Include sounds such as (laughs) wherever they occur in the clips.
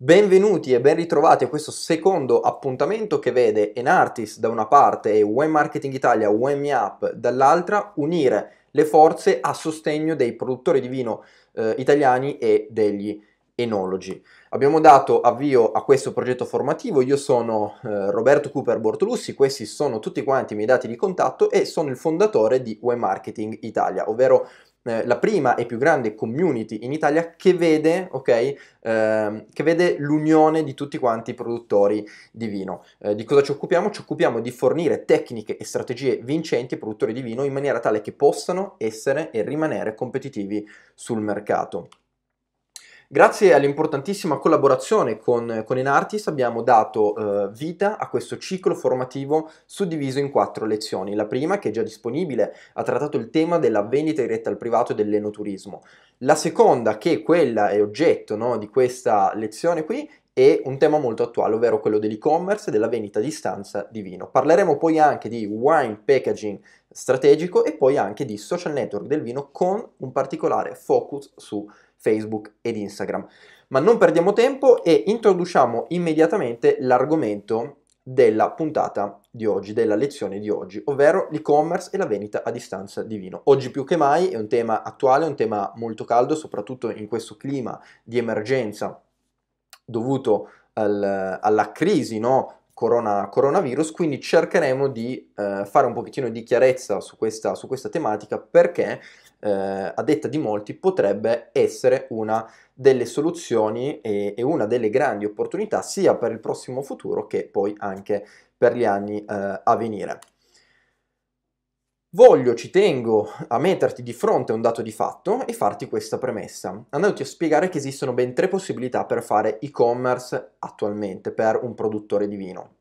Benvenuti e ben ritrovati a questo secondo appuntamento che vede Enartis da una parte e Web Marketing Italia, Web dall'altra unire le forze a sostegno dei produttori di vino eh, italiani e degli enologi. Abbiamo dato avvio a questo progetto formativo, io sono eh, Roberto Cooper Bortolussi, questi sono tutti quanti i miei dati di contatto e sono il fondatore di Web Marketing Italia, ovvero eh, la prima e più grande community in Italia che vede, okay, eh, che vede l'unione di tutti quanti i produttori di vino. Eh, di cosa ci occupiamo? Ci occupiamo di fornire tecniche e strategie vincenti ai produttori di vino in maniera tale che possano essere e rimanere competitivi sul mercato. Grazie all'importantissima collaborazione con, con Enartis abbiamo dato eh, vita a questo ciclo formativo suddiviso in quattro lezioni. La prima, che è già disponibile, ha trattato il tema della vendita diretta al privato e dell'enoturismo. La seconda, che è quella è oggetto no, di questa lezione qui, e un tema molto attuale, ovvero quello dell'e-commerce e della vendita a distanza di vino. Parleremo poi anche di wine packaging strategico e poi anche di social network del vino con un particolare focus su Facebook ed Instagram. Ma non perdiamo tempo e introduciamo immediatamente l'argomento della puntata di oggi, della lezione di oggi, ovvero l'e-commerce e la vendita a distanza di vino. Oggi più che mai è un tema attuale, un tema molto caldo, soprattutto in questo clima di emergenza dovuto al, alla crisi no? Corona, coronavirus, quindi cercheremo di eh, fare un pochettino di chiarezza su questa, su questa tematica perché eh, a detta di molti, potrebbe essere una delle soluzioni e, e, una delle grandi opportunità sia per il prossimo futuro che poi anche per gli anni eh, a venire. Voglio, ci tengo a metterti di fronte a un dato di fatto e farti questa premessa, andandoti a spiegare che esistono ben tre possibilità per fare e-commerce attualmente per un produttore di vino.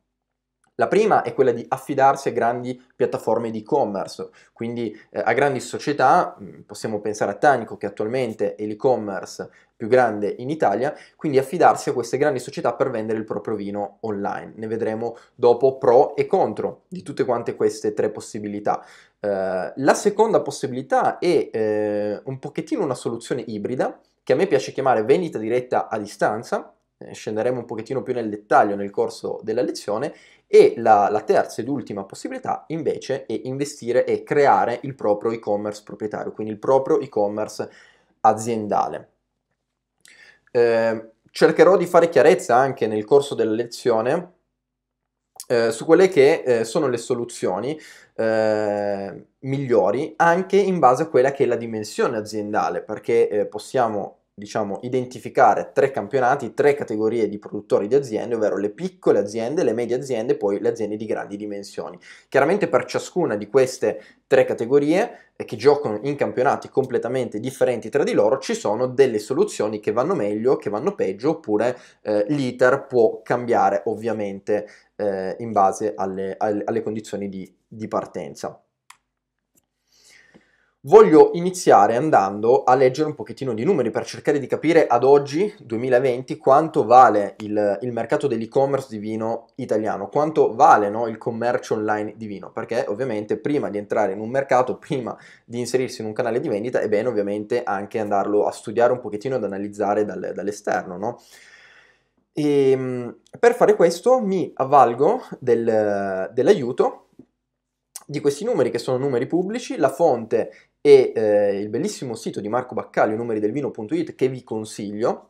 La prima è quella di affidarsi a grandi piattaforme di e-commerce, quindi eh, a grandi società, mm, possiamo pensare a Tanico che attualmente è l'e-commerce più grande in Italia, quindi affidarsi a queste grandi società per vendere il proprio vino online. Ne vedremo dopo pro e contro di tutte quante queste tre possibilità. Eh, la seconda possibilità è eh, un pochettino una soluzione ibrida che a me piace chiamare vendita diretta a distanza, eh, scenderemo un pochettino più nel dettaglio nel corso della lezione e la, la terza ed ultima possibilità invece è investire e creare il proprio e-commerce proprietario, quindi il proprio e-commerce aziendale. Eh, cercherò di fare chiarezza anche nel corso della lezione eh, su quelle che eh, sono le soluzioni eh, migliori anche in base a quella che è la dimensione aziendale, perché eh, possiamo diciamo, identificare tre campionati, tre categorie di produttori di aziende, ovvero le piccole aziende, le medie aziende e poi le aziende di grandi dimensioni. Chiaramente per ciascuna di queste tre categorie eh, che giocano in campionati completamente differenti tra di loro ci sono delle soluzioni che vanno meglio, che vanno peggio, oppure eh, l'iter può cambiare ovviamente eh, in base alle, alle, condizioni di, di partenza. Voglio iniziare andando a leggere un pochettino di numeri per cercare di capire ad oggi, 2020, quanto vale il, il mercato dell'e-commerce di vino italiano, quanto vale no, il commercio online di vino, perché ovviamente prima di entrare in un mercato, (laughs) prima di inserirsi in un canale di vendita, è bene ovviamente anche andarlo a studiare un pochettino ad analizzare dal, dall'esterno. No? E, ehm, per fare questo mi avvalgo del, dell'aiuto di questi numeri che sono numeri pubblici, la fonte e eh, il bellissimo sito di Marco Baccalio, numeridelvino.it, che vi consiglio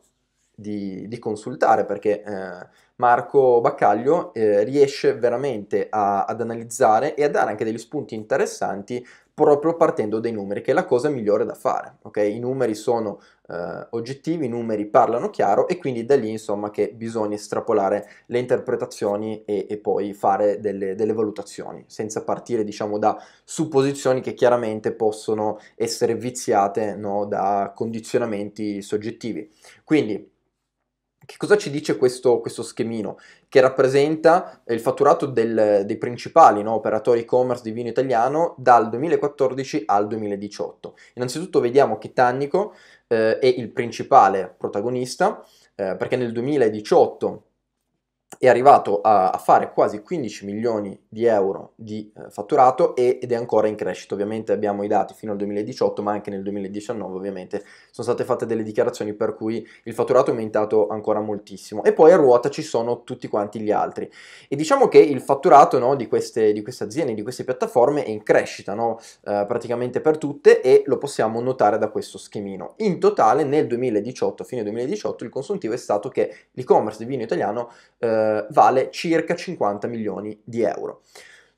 di, di consultare perché eh, Marco Baccaglio eh, riesce veramente a, ad analizzare e a dare anche degli spunti interessanti proprio partendo dai numeri, che è la cosa migliore da fare. Okay? I numeri sono eh, oggettivi, i numeri parlano chiaro e quindi da lì insomma che bisogna estrapolare le interpretazioni e, e poi fare delle, delle, valutazioni, senza partire diciamo da supposizioni che chiaramente possono essere viziate no, da condizionamenti soggettivi. Quindi che cosa ci dice questo, questo schemino? Che rappresenta il fatturato del, dei principali no, operatori e-commerce di vino italiano dal 2014 al 2018. Innanzitutto vediamo che Tannico eh, è il principale protagonista, eh, perché nel 2018 è arrivato a, fare quasi 15 milioni di euro di eh, fatturato ed è ancora in crescita. Ovviamente abbiamo i dati fino al 2018, ma anche nel 2019 ovviamente sono state fatte delle dichiarazioni per cui il fatturato è aumentato ancora moltissimo. E poi a ruota ci sono tutti quanti gli altri. E diciamo che il fatturato no, di, queste, di, queste, aziende, di queste piattaforme è in crescita no? eh, praticamente per tutte e lo possiamo notare da questo schemino. In totale nel 2018, fine 2018, il consuntivo è stato che l'e-commerce di vino italiano eh, eh, vale circa 50 milioni di euro.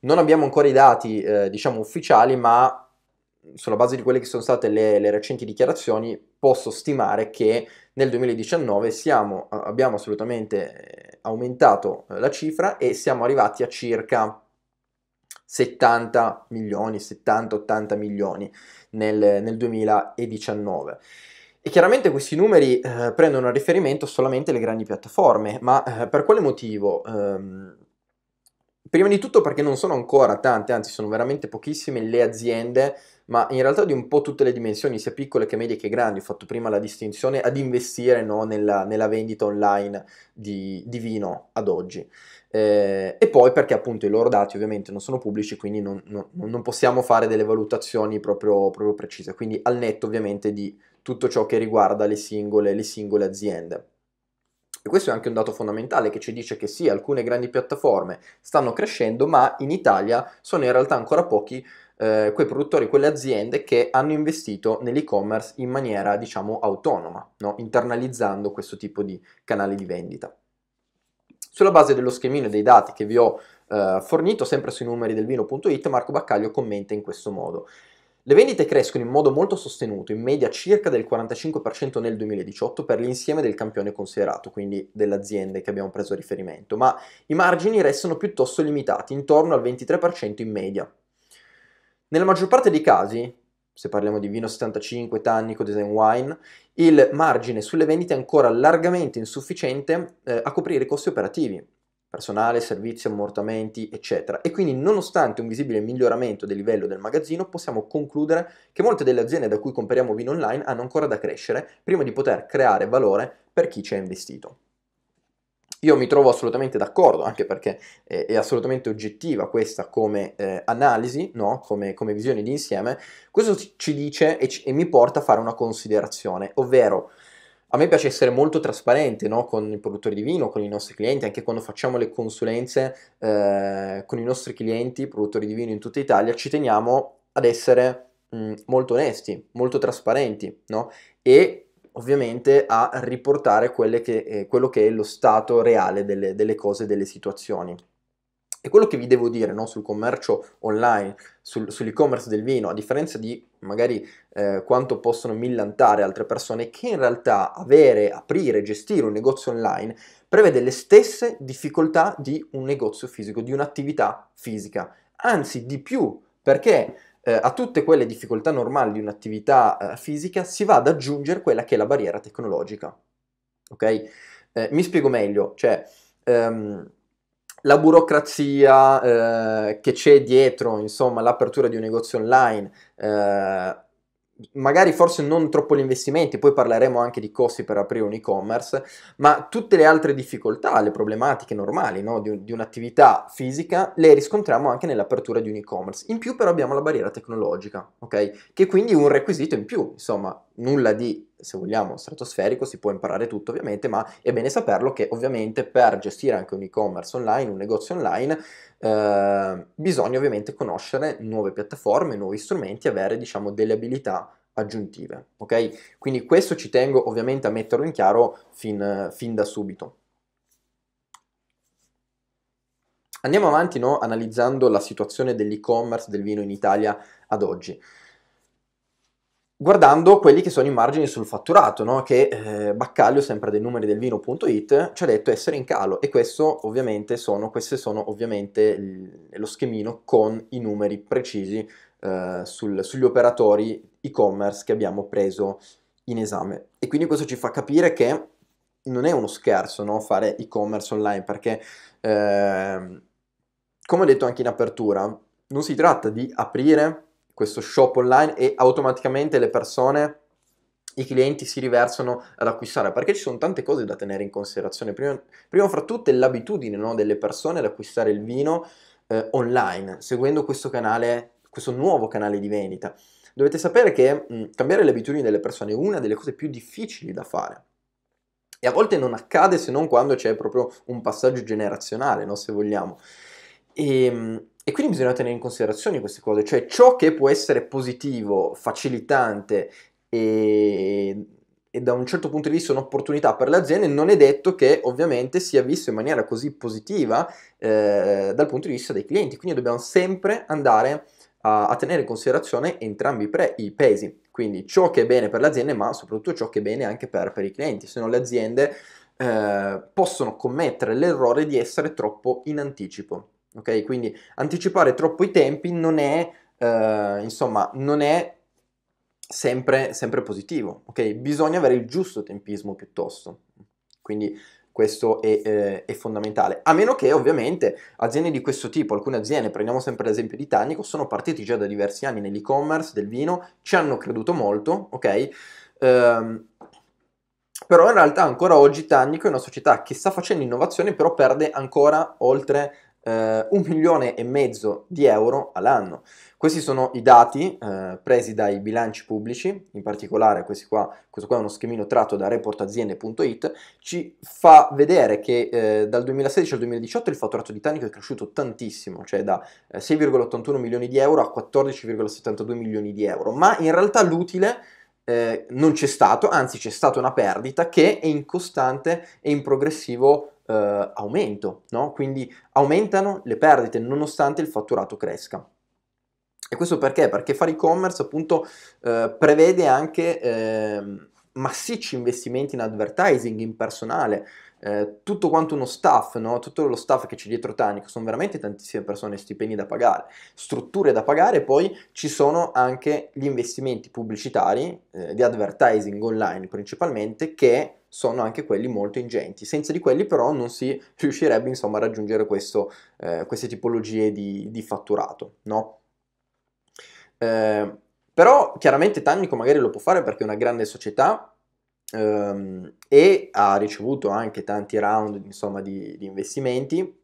Non abbiamo ancora i dati, eh, diciamo, ufficiali, ma sulla base di quelle che sono state le, le recenti dichiarazioni, posso stimare che nel 2019 siamo, abbiamo assolutamente eh, aumentato eh, la cifra e siamo arrivati a circa 70 milioni, 70-80 milioni nel, nel 2019. E chiaramente questi numeri eh, prendono a riferimento solamente le grandi piattaforme, ma eh, per quale motivo? Ehm, prima di tutto perché non sono ancora tante, anzi sono veramente pochissime le aziende, ma in realtà di un po' tutte le dimensioni, sia piccole che medie che grandi, ho fatto prima la distinzione ad investire no, nella, nella, vendita online di, di vino ad oggi. Eh, e poi perché appunto i loro dati ovviamente non sono pubblici, quindi non, non, non possiamo fare delle valutazioni proprio, proprio, precise, quindi al netto ovviamente di tutto ciò che riguarda le singole, le singole aziende. E questo è anche un dato fondamentale che ci dice che sì, alcune grandi piattaforme stanno crescendo, ma in Italia sono in realtà ancora pochi eh, quei produttori, quelle aziende che hanno investito nell'e-commerce in maniera, diciamo, autonoma, no? internalizzando questo tipo di canali di vendita. Sulla base dello schemino e dei dati che vi ho eh, fornito, sempre sui numeri del vino.it, Marco Baccaglio commenta in questo modo. Le vendite crescono in modo molto sostenuto, in media circa del 45% nel 2018 per l'insieme del campione considerato, quindi delle aziende che abbiamo preso a riferimento, ma i margini restano piuttosto limitati, intorno al 23% in media. Nella maggior parte dei casi se parliamo di vino 75, tannico, design wine, il margine sulle vendite è ancora largamente insufficiente eh, a coprire i costi operativi, personale, servizi, ammortamenti, eccetera. E quindi nonostante un visibile miglioramento del livello del magazzino, possiamo concludere che molte delle aziende da cui compriamo vino online hanno ancora da crescere prima di poter creare valore per chi ci ha investito. Io mi trovo assolutamente d'accordo, anche perché è, eh, è assolutamente oggettiva questa come eh, analisi, no? come, come, visione di insieme. Questo ci dice e, ci, e, mi porta a fare una considerazione, ovvero a me piace essere molto trasparente no? con i produttori di vino, con i nostri clienti, anche quando facciamo le consulenze eh, con i nostri clienti, produttori di vino in tutta Italia, ci teniamo ad essere mh, mm, molto onesti, molto trasparenti no? e ovviamente a riportare che, eh, quello che è lo stato reale delle, delle cose, delle situazioni. E quello che vi devo dire no, sul commercio online, sul, sull'e-commerce del vino, a differenza di magari eh, quanto possono millantare altre persone, che in realtà avere, aprire, gestire un negozio online prevede le stesse difficoltà di un negozio fisico, di un'attività fisica, anzi di più, perché eh, a tutte quelle difficoltà normali di un'attività eh, fisica si va ad aggiungere quella che è la barriera tecnologica. Ok? Eh, mi spiego meglio, cioè ehm, la burocrazia eh, che c'è dietro, insomma, l'apertura di un negozio online eh, magari forse non troppo gli investimenti, poi parleremo anche di costi per aprire un e-commerce, ma tutte le altre difficoltà, le problematiche normali no? di, di, un'attività fisica le riscontriamo anche nell'apertura di un e-commerce. In più però abbiamo la barriera tecnologica, ok? Che quindi è un requisito in più, insomma, nulla di, se vogliamo, stratosferico, si può imparare tutto ovviamente, ma è bene saperlo che ovviamente per gestire anche un e-commerce online, un negozio online, eh, bisogna ovviamente conoscere nuove piattaforme, nuovi strumenti, avere diciamo delle abilità aggiuntive, ok? Quindi questo ci tengo ovviamente a metterlo in chiaro fin, fin da subito. Andiamo avanti no? analizzando la situazione dell'e-commerce del vino in Italia ad oggi guardando quelli che sono i margini sul fatturato, no? che eh, Baccaglio, sempre dei numeri del vino.it, ci ha detto essere in calo e questo ovviamente sono, queste sono ovviamente il, lo schemino con i numeri precisi eh, sul, sugli operatori e-commerce che abbiamo preso in esame. E quindi questo ci fa capire che non è uno scherzo no? fare e-commerce online perché, eh, come ho detto anche in apertura, non si tratta di aprire questo shop online e automaticamente le persone i clienti si riversano ad acquistare perché ci sono tante cose da tenere in considerazione prima, prima fra tutte l'abitudine no, delle persone ad acquistare il vino eh, online seguendo questo canale questo nuovo canale di vendita dovete sapere che mh, mm, cambiare le abitudini delle persone è una delle cose più difficili da fare e a volte non accade se non quando c'è proprio un passaggio generazionale no, se vogliamo e, ehm, e quindi bisogna tenere in considerazione queste cose, cioè ciò che può essere positivo, facilitante e, e da un certo punto di vista un'opportunità per le aziende, non è detto che ovviamente sia visto in maniera così positiva eh, dal punto di vista dei clienti, quindi dobbiamo sempre andare a, a tenere in considerazione entrambi i, pre, i pesi, quindi ciò che è bene per le aziende ma soprattutto ciò che è bene anche per, per i clienti, se no le aziende eh, possono commettere l'errore di essere troppo in anticipo ok? Quindi anticipare troppo i tempi non è, eh, insomma, non è sempre, sempre positivo, ok? Bisogna avere il giusto tempismo piuttosto. Quindi questo è, eh, è, fondamentale. A meno che ovviamente aziende di questo tipo, alcune aziende, prendiamo sempre l'esempio di Tannico, sono partiti già da diversi anni nell'e-commerce del vino, ci hanno creduto molto, ok? Um, però in realtà ancora oggi Tannico è una società che sta facendo innovazione, però perde ancora oltre eh, un milione e mezzo di euro all'anno. Questi sono i dati eh, presi dai bilanci pubblici, in particolare qua, questo qua è uno schemino tratto da reportaziende.it, ci fa vedere che eh, dal 2016 al 2018 il fatturato di Tanico è cresciuto tantissimo, cioè da 6,81 eh, milioni di euro a 14,72 milioni di euro, ma in realtà l'utile eh, non c'è stato, anzi c'è stata una perdita che è in costante e in progressivo eh, aumento, no? quindi aumentano le perdite nonostante il fatturato cresca. E questo perché? Perché fare e-commerce appunto eh, prevede anche ehm, massicci investimenti in advertising, in personale, eh, tutto quanto uno staff, no? tutto lo staff che c'è dietro Tanic, sono veramente tantissime persone, stipendi da pagare, strutture da pagare, e poi ci sono anche gli investimenti pubblicitari, eh, di advertising online principalmente, che sono anche quelli molto ingenti. Senza di quelli però non si riuscirebbe insomma a raggiungere questo, eh, queste tipologie di, di fatturato, no? Eh, però chiaramente Tannico magari lo può fare perché è una grande società ehm, e ha ricevuto anche tanti round insomma, di, di investimenti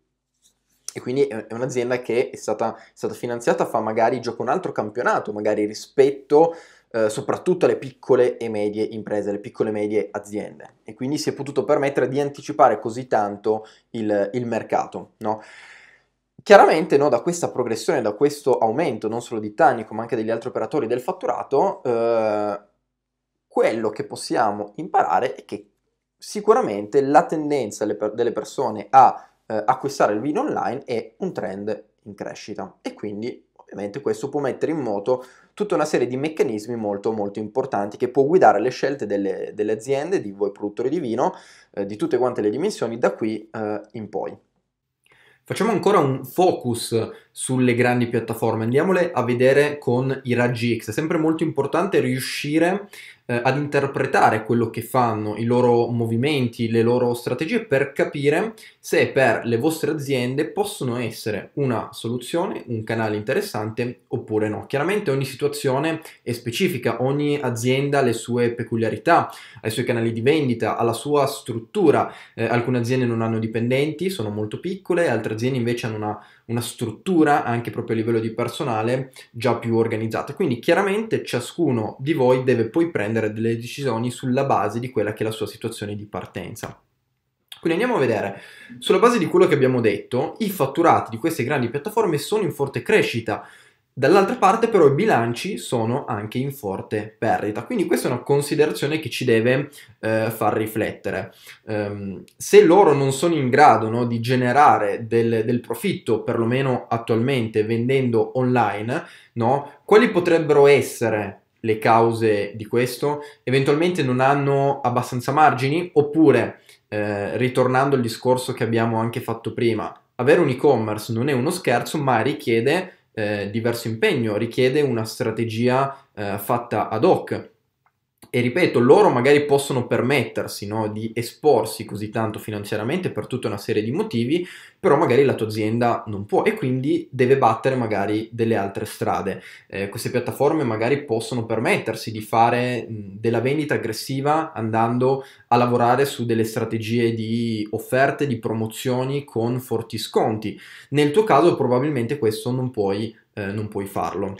e quindi è un'azienda che è stata, è stata, finanziata, fa magari gioca un altro campionato, magari rispetto eh, soprattutto alle piccole e medie imprese, alle piccole e medie aziende. E quindi si è potuto permettere di anticipare così tanto il, il mercato. No? Chiaramente no, da questa progressione, da questo aumento non solo di Tannico ma anche degli altri operatori del fatturato, eh, quello che possiamo imparare è che sicuramente la tendenza delle persone a eh, acquistare il vino online è un trend in crescita e quindi ovviamente questo può mettere in moto tutta una serie di meccanismi molto molto importanti che può guidare le scelte delle, delle aziende, di voi produttori di vino, eh, di tutte quante le dimensioni da qui eh, in poi. Facciamo ancora un focus sulle grandi piattaforme, andiamole a vedere con i raggi X. È sempre molto importante riuscire eh, ad interpretare quello che fanno, i loro movimenti, le loro strategie per capire se per le vostre aziende possono essere una soluzione, un canale interessante oppure no. Chiaramente ogni situazione è specifica, ogni azienda ha le sue peculiarità, ha i suoi canali di vendita, ha la sua struttura. Eh, alcune aziende non hanno dipendenti, sono molto piccole, altre aziende invece hanno una una struttura anche proprio a livello di personale già più organizzata. Quindi chiaramente ciascuno di voi deve poi prendere delle decisioni sulla base di quella che è la sua situazione di partenza. Quindi andiamo a vedere, sulla base di quello che abbiamo detto, i fatturati di queste grandi piattaforme sono in forte crescita, Dall'altra parte però i bilanci sono anche in forte perdita, quindi questa è una considerazione che ci deve eh, far riflettere. Um, se loro non sono in grado no, di generare del, del, profitto, perlomeno attualmente vendendo online, no, quali potrebbero essere le cause di questo? Eventualmente non hanno abbastanza margini oppure, eh, ritornando al discorso che abbiamo anche fatto prima, avere un e-commerce non è uno scherzo ma richiede eh, diverso impegno, richiede una strategia eh, fatta ad hoc e ripeto, loro magari possono permettersi no, di esporsi così tanto finanziariamente per tutta una serie di motivi, però magari la tua azienda non può e quindi deve battere magari delle altre strade. Eh, queste piattaforme magari possono permettersi di fare della vendita aggressiva andando a lavorare su delle strategie di offerte, di promozioni con forti sconti. Nel tuo caso probabilmente questo non puoi, eh, non puoi farlo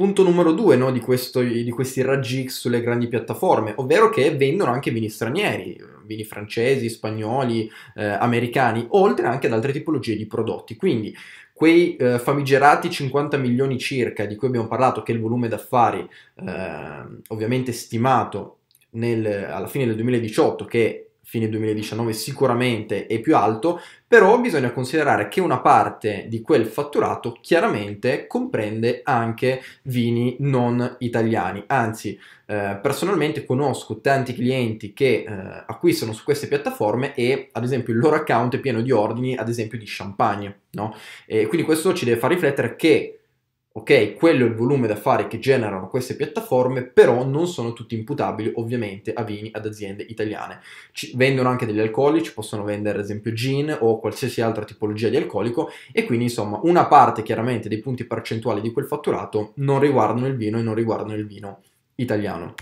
punto numero due no, di, questo, di, questi raggi X sulle grandi piattaforme, ovvero che vendono anche vini stranieri, vini francesi, spagnoli, eh, americani, oltre anche ad altre tipologie di prodotti. Quindi quei eh, famigerati 50 milioni circa di cui abbiamo parlato, che è il volume d'affari eh, ovviamente stimato nel, alla fine del 2018, che fine 2019 sicuramente è più alto, però bisogna considerare che una parte di quel fatturato chiaramente comprende anche vini non italiani, anzi eh, personalmente conosco tanti clienti che eh, acquistano su queste piattaforme e ad esempio il loro account è pieno di ordini, ad esempio di champagne, no? E quindi questo ci deve far riflettere che Ok, quello è il volume d'affari che generano queste piattaforme, però non sono tutti imputabili ovviamente a vini ad aziende italiane. Ci vendono anche degli alcolici, possono vendere ad esempio gin o qualsiasi altra tipologia di alcolico e quindi insomma una parte chiaramente dei punti percentuali di quel fatturato non riguardano il vino e non riguardano il vino italiano.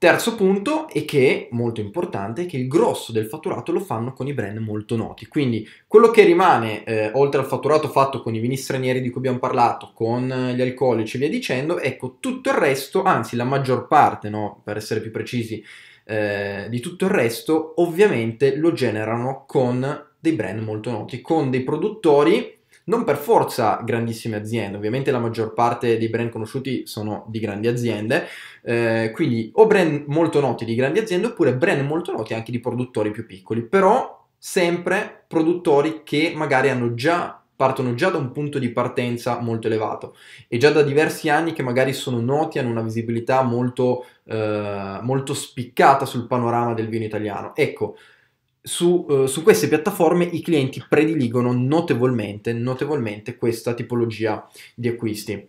Terzo punto è che, molto importante, è che il grosso del fatturato lo fanno con i brand molto noti, quindi quello che rimane, eh, oltre al fatturato fatto con i vini stranieri di cui abbiamo parlato, con eh, gli alcolici e via dicendo, ecco, tutto il resto, anzi la maggior parte, no, per essere più precisi, eh, di tutto il resto, ovviamente lo generano con dei brand molto noti, con dei produttori non per forza grandissime aziende, ovviamente la maggior parte dei brand conosciuti sono di grandi aziende, eh, quindi o brand molto noti di grandi aziende oppure brand molto noti anche di produttori più piccoli, però sempre produttori che magari hanno già partono già da un punto di partenza molto elevato e già da diversi anni che magari sono noti, hanno una visibilità molto, eh, molto spiccata sul panorama del vino italiano. Ecco, su, uh, su, queste piattaforme i clienti prediligono notevolmente, notevolmente questa tipologia di acquisti.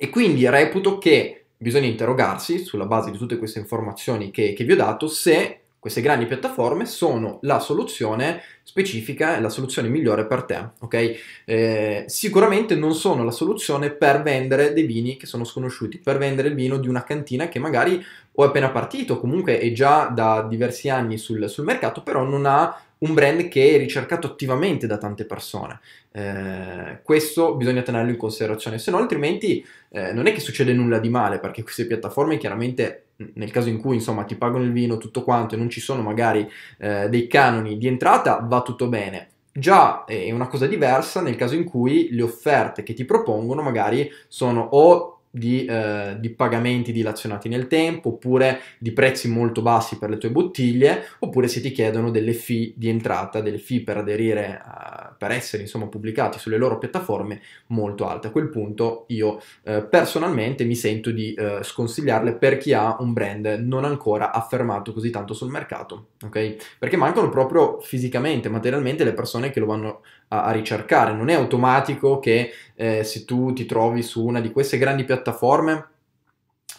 E quindi reputo che bisogna interrogarsi, sulla base di tutte queste informazioni che, che vi ho dato, se queste grandi piattaforme sono la soluzione specifica è la soluzione migliore per te, ok? Eh, sicuramente non sono la soluzione per vendere dei vini che sono sconosciuti, per vendere il vino di una cantina che magari o è appena partito, comunque è già da diversi anni sul, sul mercato, però non ha un brand che è ricercato attivamente da tante persone. Eh, questo bisogna tenerlo in considerazione, se no altrimenti eh, non è che succede nulla di male, perché queste piattaforme chiaramente nel caso in cui insomma ti pagano il vino, tutto quanto e non ci sono magari eh, dei canoni di entrata, va tutto bene. Già eh, è una cosa diversa nel caso in cui le offerte che ti propongono magari sono o di, eh, di, pagamenti dilazionati nel tempo, oppure di prezzi molto bassi per le tue bottiglie, oppure se ti chiedono delle fee di entrata, delle fee per aderire, a, per essere insomma pubblicati sulle loro piattaforme molto alte. A quel punto io eh, personalmente mi sento di eh, sconsigliarle per chi ha un brand non ancora affermato così tanto sul mercato, ok? Perché mancano proprio fisicamente, materialmente le persone che lo vanno a, a ricercare, non è automatico che eh, se tu ti trovi su una di queste grandi piattaforme,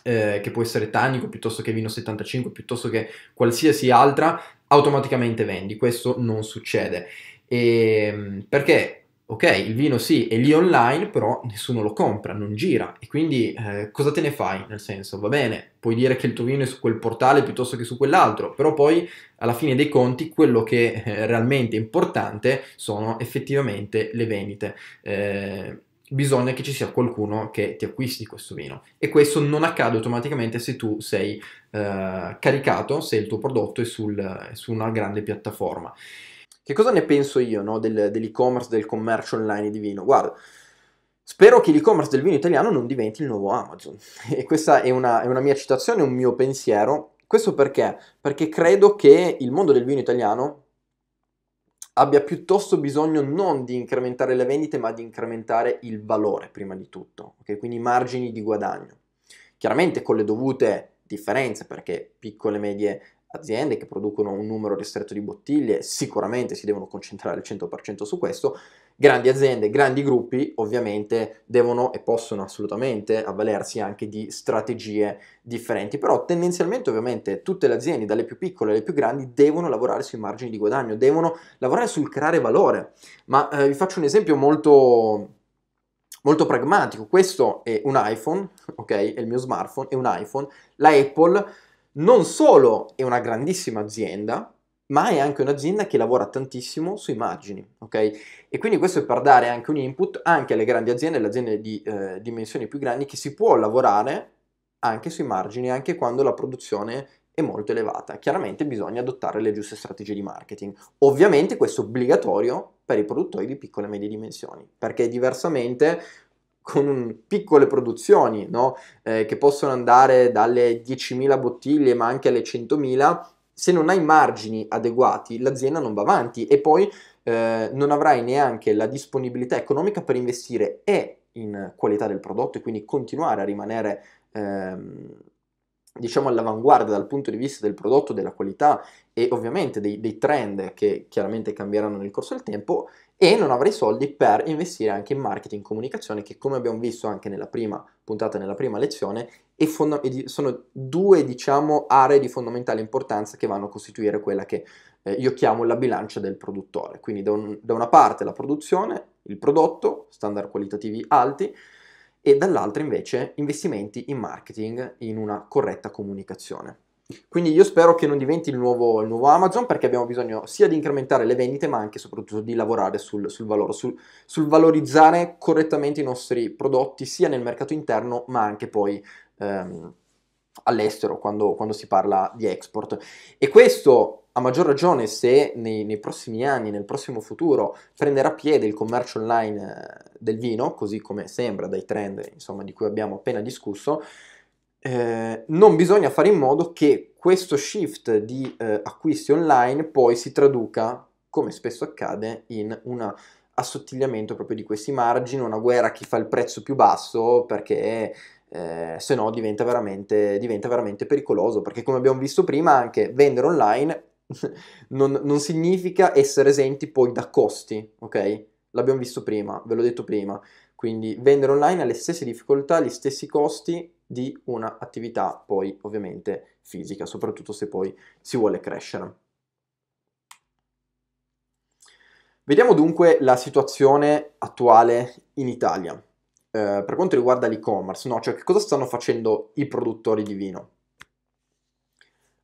eh, che può essere Tannico piuttosto che Vino 75, piuttosto che qualsiasi altra, automaticamente vendi. Questo non succede. E, ehm, perché ok, il vino sì, è lì online, però nessuno lo compra, non gira. E quindi eh, cosa te ne fai? Nel senso, va bene, puoi dire che il tuo vino è su quel portale piuttosto che su quell'altro, però poi alla fine dei conti quello che eh, è realmente importante sono effettivamente le vendite. Eh, bisogna che ci sia qualcuno che ti acquisti questo vino e questo non accade automaticamente se tu sei eh, caricato, se il tuo prodotto è, sul, è, su una grande piattaforma. Che cosa ne penso io no, del, dell'e-commerce, del commercio online di vino? Guarda, Spero che l'e-commerce del vino italiano non diventi il nuovo Amazon. (laughs) E questa è una, è una, mia citazione, un mio pensiero. Questo perché? Perché credo che il mondo del vino italiano abbia piuttosto bisogno non di incrementare le vendite ma di incrementare il valore prima di tutto, okay? quindi i margini di guadagno. Chiaramente con le dovute differenze perché piccole e medie aziende che producono un numero ristretto di bottiglie sicuramente si devono concentrare al 100% su questo, grandi aziende, grandi gruppi ovviamente devono e possono assolutamente avvalersi anche di strategie differenti, però tendenzialmente ovviamente tutte le aziende, dalle più piccole alle più grandi, devono lavorare sui margini di guadagno, devono lavorare sul creare valore. Ma eh, vi faccio un esempio molto molto pragmatico. Questo è un iPhone, ok? È il mio smartphone, è un iPhone. La Apple non solo è una grandissima azienda, ma è anche un'azienda che lavora tantissimo su immagini, ok? E quindi questo è per dare anche un input anche alle grandi aziende, alle aziende di eh, dimensioni più grandi, che si può lavorare anche sui margini, anche quando la produzione è molto elevata. Chiaramente bisogna adottare le giuste strategie di marketing. Ovviamente questo è obbligatorio per i produttori di piccole e medie dimensioni, perché diversamente con piccole produzioni, no? eh, che possono andare dalle 10.000 bottiglie ma anche alle 100.000, se non hai margini adeguati l'azienda non va avanti e poi eh, non avrai neanche la disponibilità economica per investire e in qualità del prodotto e quindi continuare a rimanere ehm, diciamo all'avanguardia dal punto di vista del prodotto, della qualità e ovviamente dei, dei trend che chiaramente cambieranno nel corso del tempo e non avrai soldi per investire anche in marketing, e comunicazione, che come abbiamo visto anche nella prima puntata, nella prima lezione, fond- sono due, diciamo, aree di fondamentale importanza che vanno a costituire quella che eh, io chiamo la bilancia del produttore. Quindi da, un- da una parte la produzione, il prodotto, standard qualitativi alti, e dall'altra invece investimenti in marketing, in una corretta comunicazione. Quindi io spero che non diventi il nuovo, il nuovo, Amazon perché abbiamo bisogno sia di incrementare le vendite ma anche e soprattutto di lavorare sul, sul valore, sul, sul, valorizzare correttamente i nostri prodotti sia nel mercato interno ma anche poi ehm, all'estero quando, quando si parla di export. E questo a maggior ragione se nei, nei, prossimi anni, nel prossimo futuro, prenderà piede il commercio online eh, del vino, così come sembra dai trend insomma, di cui abbiamo appena discusso, eh, non bisogna fare in modo che questo shift di eh, acquisti online poi si traduca, come spesso accade, in un assottigliamento proprio di questi margini, una guerra a chi fa il prezzo più basso perché eh, se no diventa veramente, diventa veramente, pericoloso perché come abbiamo visto prima anche vendere online (laughs) non, non significa essere esenti poi da costi, ok? L'abbiamo visto prima, ve l'ho detto prima, quindi vendere online ha le stesse difficoltà, gli stessi costi di un'attività poi ovviamente fisica, soprattutto se poi si vuole crescere. Vediamo dunque la situazione attuale in Italia eh, per quanto riguarda l'e-commerce, no? cioè che cosa stanno facendo i produttori di vino.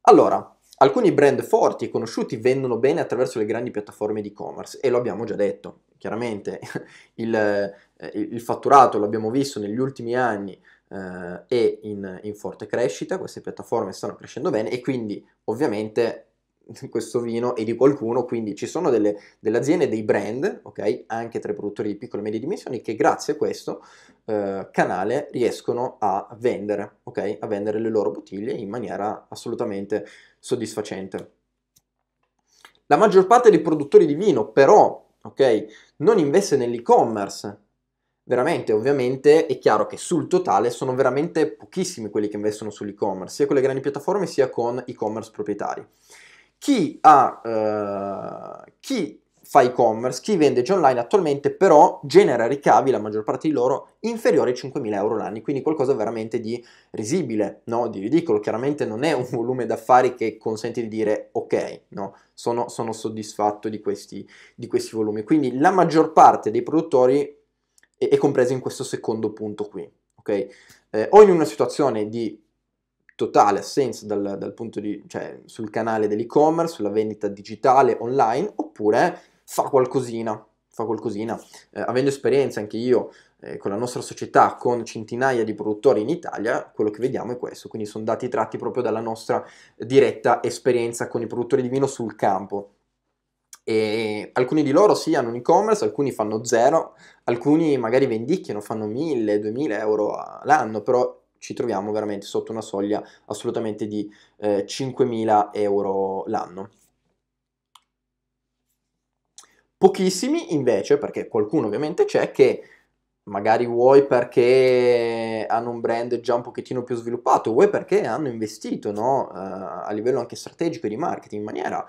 Allora, alcuni brand forti e conosciuti vendono bene attraverso le grandi piattaforme di e-commerce e lo abbiamo già detto, chiaramente (laughs) il, eh, il fatturato l'abbiamo visto negli ultimi anni eh, è in, in forte crescita, queste piattaforme stanno crescendo bene e quindi ovviamente (laughs) questo vino è di qualcuno, quindi ci sono delle, delle aziende, dei brand, ok, anche tra i produttori di piccole e medie dimensioni, che grazie a questo eh, canale riescono a vendere, ok, a vendere le loro bottiglie in maniera assolutamente soddisfacente. La maggior parte dei produttori di vino, però, ok, non investe nell'e-commerce veramente ovviamente è chiaro che sul totale sono veramente pochissimi quelli che investono sull'e-commerce, sia con le grandi piattaforme sia con e-commerce proprietari. Chi, ha, eh, chi fa e-commerce, chi vende già online attualmente però genera ricavi, la maggior parte di loro, inferiori ai 5.000 euro l'anno, quindi qualcosa veramente di risibile, no? di ridicolo, chiaramente non è un volume d'affari che consente di dire ok, no? sono, sono soddisfatto di questi, di questi volumi, quindi la maggior parte dei produttori e, e comprese in questo secondo punto qui, ok? Eh, o in una situazione di totale assenza dal, dal punto di, cioè, sul canale dell'e-commerce, sulla vendita digitale online, oppure fa qualcosina, fa qualcosina. Eh, avendo esperienza anche io eh, con la nostra società, con centinaia di produttori in Italia, quello che vediamo è questo, quindi sono dati tratti proprio dalla nostra diretta esperienza con i produttori di vino sul campo e alcuni di loro sì hanno un e-commerce, alcuni fanno zero, alcuni magari vendicchiano, fanno 1000, 2000 euro all'anno, però ci troviamo veramente sotto una soglia assolutamente di eh, 5000 euro l'anno. Pochissimi invece, perché qualcuno ovviamente c'è, che magari vuoi perché hanno un brand già un pochettino più sviluppato, vuoi perché hanno investito no? uh, a livello anche strategico e di marketing in maniera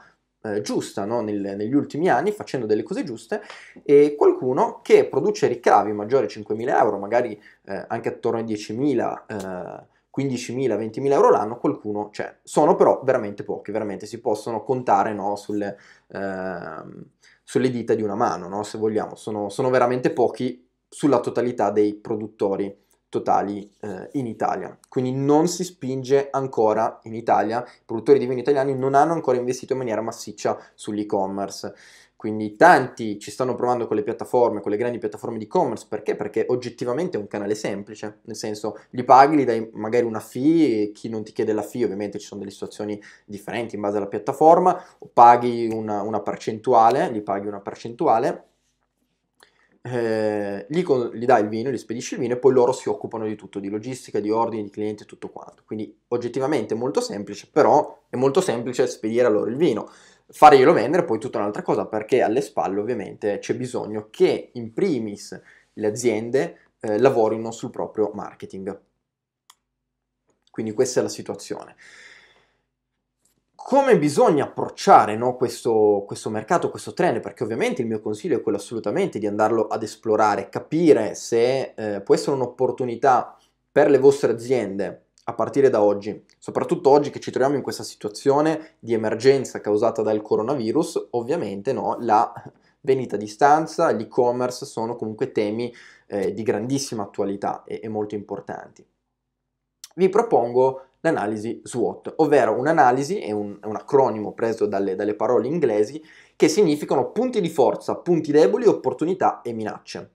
eh, giusta no? Nel, negli ultimi anni, facendo delle cose giuste, e qualcuno che produce ricavi maggiori a 5.000 euro, magari eh, anche attorno ai 10.000 eh, 15.000, 20.000 euro l'anno, qualcuno c'è. Cioè, sono però veramente pochi, veramente si possono contare no, sulle, ehm, sulle, dita di una mano, no, se vogliamo. Sono, sono veramente pochi sulla totalità dei produttori totali eh, in Italia. Quindi non si spinge ancora in Italia, i produttori di vino italiani non hanno ancora investito in maniera massiccia sull'e-commerce. Quindi tanti ci stanno provando con le piattaforme, con le grandi piattaforme di e-commerce, perché? Perché oggettivamente è un canale semplice, nel senso li paghi, gli dai magari una fee, chi non ti chiede la fee ovviamente ci sono delle situazioni differenti in base alla piattaforma, o paghi una, una percentuale, gli paghi una percentuale eh, gli, con, gli, dai il vino, gli spedisci il vino e poi loro si occupano di tutto, di logistica, di ordini, di clienti e tutto quanto. Quindi oggettivamente è molto semplice, però è molto semplice spedire a loro il vino. Farglielo vendere poi tutta un'altra cosa perché alle spalle ovviamente c'è bisogno che in primis le aziende eh, lavorino sul proprio marketing. Quindi questa è la situazione come bisogna approcciare no, questo, questo, mercato, questo trend, perché ovviamente il mio consiglio è quello assolutamente di andarlo ad esplorare, capire se eh, può essere un'opportunità per le vostre aziende a partire da oggi, soprattutto oggi che ci troviamo in questa situazione di emergenza causata dal coronavirus, ovviamente no, la vendita a distanza, l'e-commerce sono comunque temi eh, di grandissima attualità e, e molto importanti. Vi propongo l'analisi SWOT, ovvero un'analisi è un, è un acronimo preso dalle, dalle parole inglesi che significano punti di forza, punti deboli, opportunità e minacce.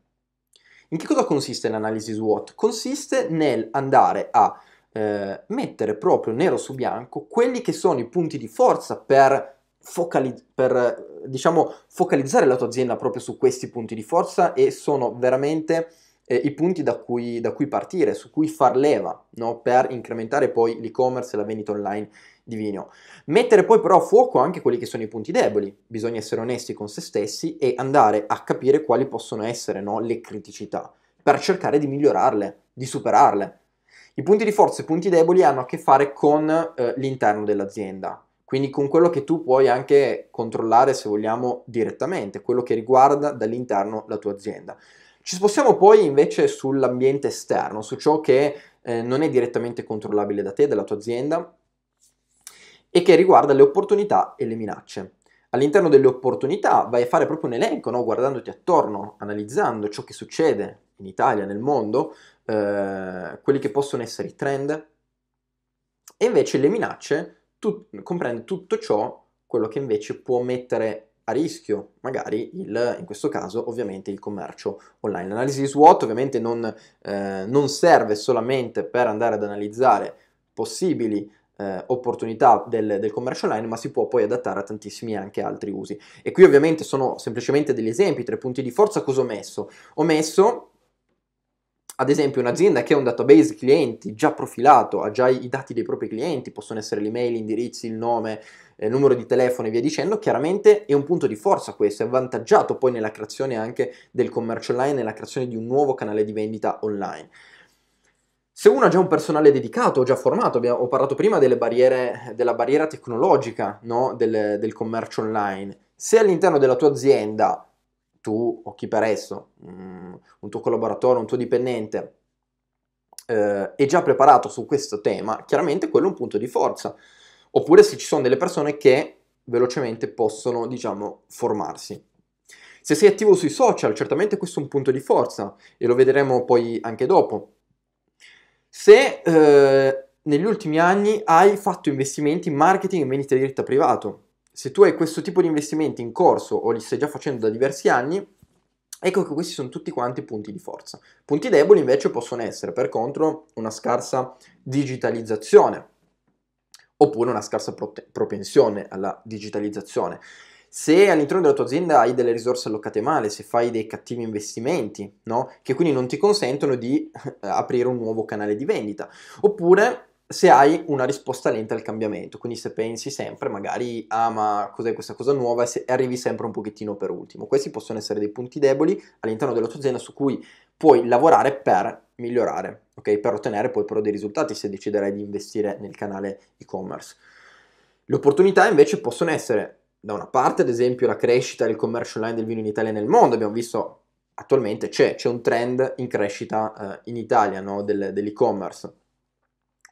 In che cosa consiste l'analisi SWOT? Consiste nel andare a eh, mettere proprio nero su bianco quelli che sono i punti di forza per, focali- per diciamo, focalizzare la tua azienda proprio su questi punti di forza e sono veramente eh, i punti da cui, da cui, partire, su cui far leva no? per incrementare poi l'e-commerce e la vendita online di vino. Mettere poi però a fuoco anche quelli che sono i punti deboli, bisogna essere onesti con se stessi e andare a capire quali possono essere no? le criticità per cercare di migliorarle, di superarle. I punti di forza e i punti deboli hanno a che fare con eh, l'interno dell'azienda, quindi con quello che tu puoi anche controllare, se vogliamo, direttamente, quello che riguarda dall'interno la tua azienda. Ci spostiamo poi invece sull'ambiente esterno, su ciò che eh, non è direttamente controllabile da te, dalla tua azienda e che riguarda le opportunità e le minacce. All'interno delle opportunità vai a fare proprio un elenco, no? guardandoti attorno, analizzando ciò che succede in Italia, nel mondo, eh, quelli che possono essere i trend. E invece le minacce tu, comprende tutto ciò, quello che invece può mettere a rischio magari il, in questo caso ovviamente il commercio online. L'analisi di SWOT ovviamente non, eh, non serve solamente per andare ad analizzare possibili eh, opportunità del, del, commercio online, ma si può poi adattare a tantissimi anche altri usi. E qui ovviamente sono semplicemente degli esempi, tre punti di forza, cosa ho messo? Ho messo ad esempio un'azienda che ha un database clienti già profilato, ha già i dati dei propri clienti, possono essere l'email, gli indirizzi, il nome, eh, il numero di telefono e via dicendo, chiaramente è un punto di forza questo, è avvantaggiato poi nella creazione anche del commercio online, nella creazione di un nuovo canale di vendita online. Se uno ha già un personale dedicato, già formato, abbiamo, ho parlato prima barriere, della barriera tecnologica no? del, del commercio online, se all'interno della tua azienda tu o chi per esso, mm, un tuo collaboratore, un tuo dipendente, eh, è già preparato su questo tema, chiaramente quello è un punto di forza. Oppure se ci sono delle persone che velocemente possono, diciamo, formarsi. Se sei attivo sui social, certamente questo è un punto di forza e lo vedremo poi anche dopo. Se eh, negli ultimi anni hai fatto investimenti in marketing e vendita diretta privato, se tu hai questo tipo di investimenti in corso o li stai già facendo da diversi anni, ecco che questi sono tutti quanti punti di forza. Punti deboli invece possono essere, per contro, una scarsa digitalizzazione oppure una scarsa propensione alla digitalizzazione. Se all'interno della tua azienda hai delle risorse allocate male, se fai dei cattivi investimenti, no? che quindi non ti consentono di eh, aprire un nuovo canale di vendita, oppure se hai una risposta lenta al cambiamento, quindi se pensi sempre magari ah ma cos'è questa cosa nuova e arrivi sempre un pochettino per ultimo. Questi possono essere dei punti deboli all'interno della tua azienda su cui puoi lavorare per migliorare, ok? Per ottenere poi però dei risultati se deciderai di investire nel canale e-commerce. Le opportunità invece possono essere da una parte ad esempio la crescita del commercio online del vino in Italia e nel mondo, abbiamo visto attualmente c'è, c'è un trend in crescita eh, in Italia no? del, dell'e-commerce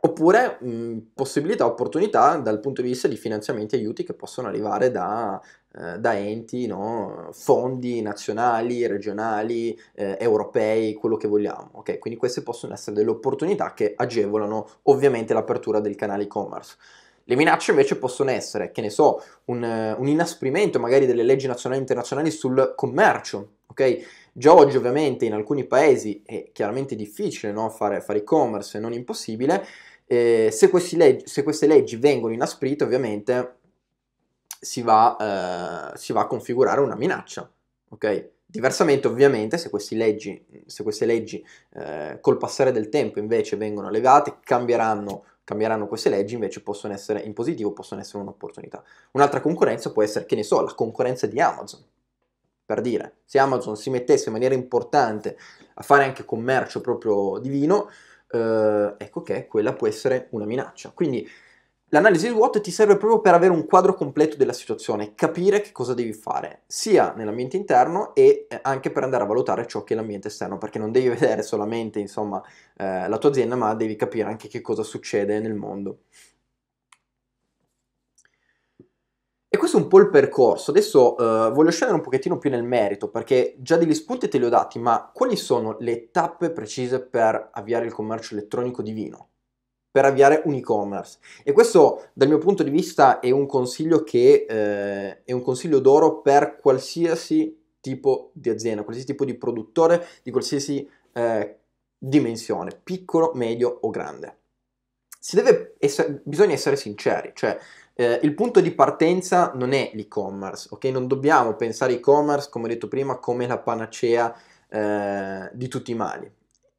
oppure mh, possibilità, opportunità dal punto di vista di finanziamenti e aiuti che possono arrivare da, eh, da enti, no? fondi nazionali, regionali, eh, europei, quello che vogliamo. Okay? Quindi queste possono essere delle opportunità che agevolano ovviamente l'apertura del canale e-commerce. Le minacce invece possono essere, che ne so, un, un inasprimento magari delle leggi nazionali e internazionali sul commercio, ok? Già oggi ovviamente in alcuni paesi è chiaramente difficile no? fare, fare e-commerce, non impossibile, eh, se, leggi, se, queste leggi vengono inasprite, ovviamente si va, eh, si va a configurare una minaccia. Okay? Diversamente, ovviamente, se, leggi, se queste leggi eh, col passare del tempo invece vengono levate, cambieranno cambieranno queste leggi invece possono essere in positivo, possono essere un'opportunità. Un'altra concorrenza può essere, che ne so, la concorrenza di Amazon. Per dire, se Amazon si mettesse in maniera importante a fare anche commercio proprio di vino, eh, ecco che quella può essere una minaccia. Quindi l'analisi di SWOT ti serve proprio per avere un quadro completo della situazione, capire che cosa devi fare, sia nell'ambiente interno e eh, anche per andare a valutare ciò che è l'ambiente esterno, perché non devi (laughs) vedere solamente insomma, eh, la tua azienda, ma devi capire anche che cosa succede nel mondo. questo è un po' il percorso. Adesso eh, voglio scendere un pochettino più nel merito perché già degli spunti te li ho dati, ma quali sono le tappe precise per avviare il commercio elettronico di vino? Per avviare un e-commerce. E questo, dal mio punto di vista, è un consiglio che eh, è un consiglio d'oro per qualsiasi tipo di azienda, qualsiasi tipo di produttore, di qualsiasi eh, dimensione, piccolo, medio o grande essere, bisogna essere sinceri, cioè eh, il punto di partenza non è l'e-commerce, ok? Non dobbiamo pensare e-commerce, come detto prima, come la panacea eh, di tutti i mali.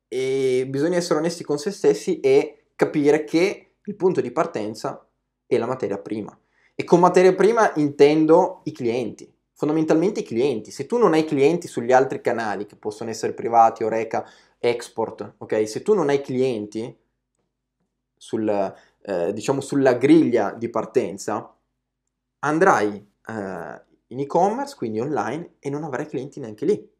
E bisogna essere onesti con se stessi e capire che il punto di partenza è la materia prima. E con materia prima intendo i clienti, fondamentalmente i clienti. Se tu non hai clienti sugli altri canali, che possono essere privati, oreca, export, ok? Se tu non hai clienti, sul, eh, diciamo sulla griglia di partenza, andrai eh, in e-commerce, quindi online, e non avrai clienti neanche lì.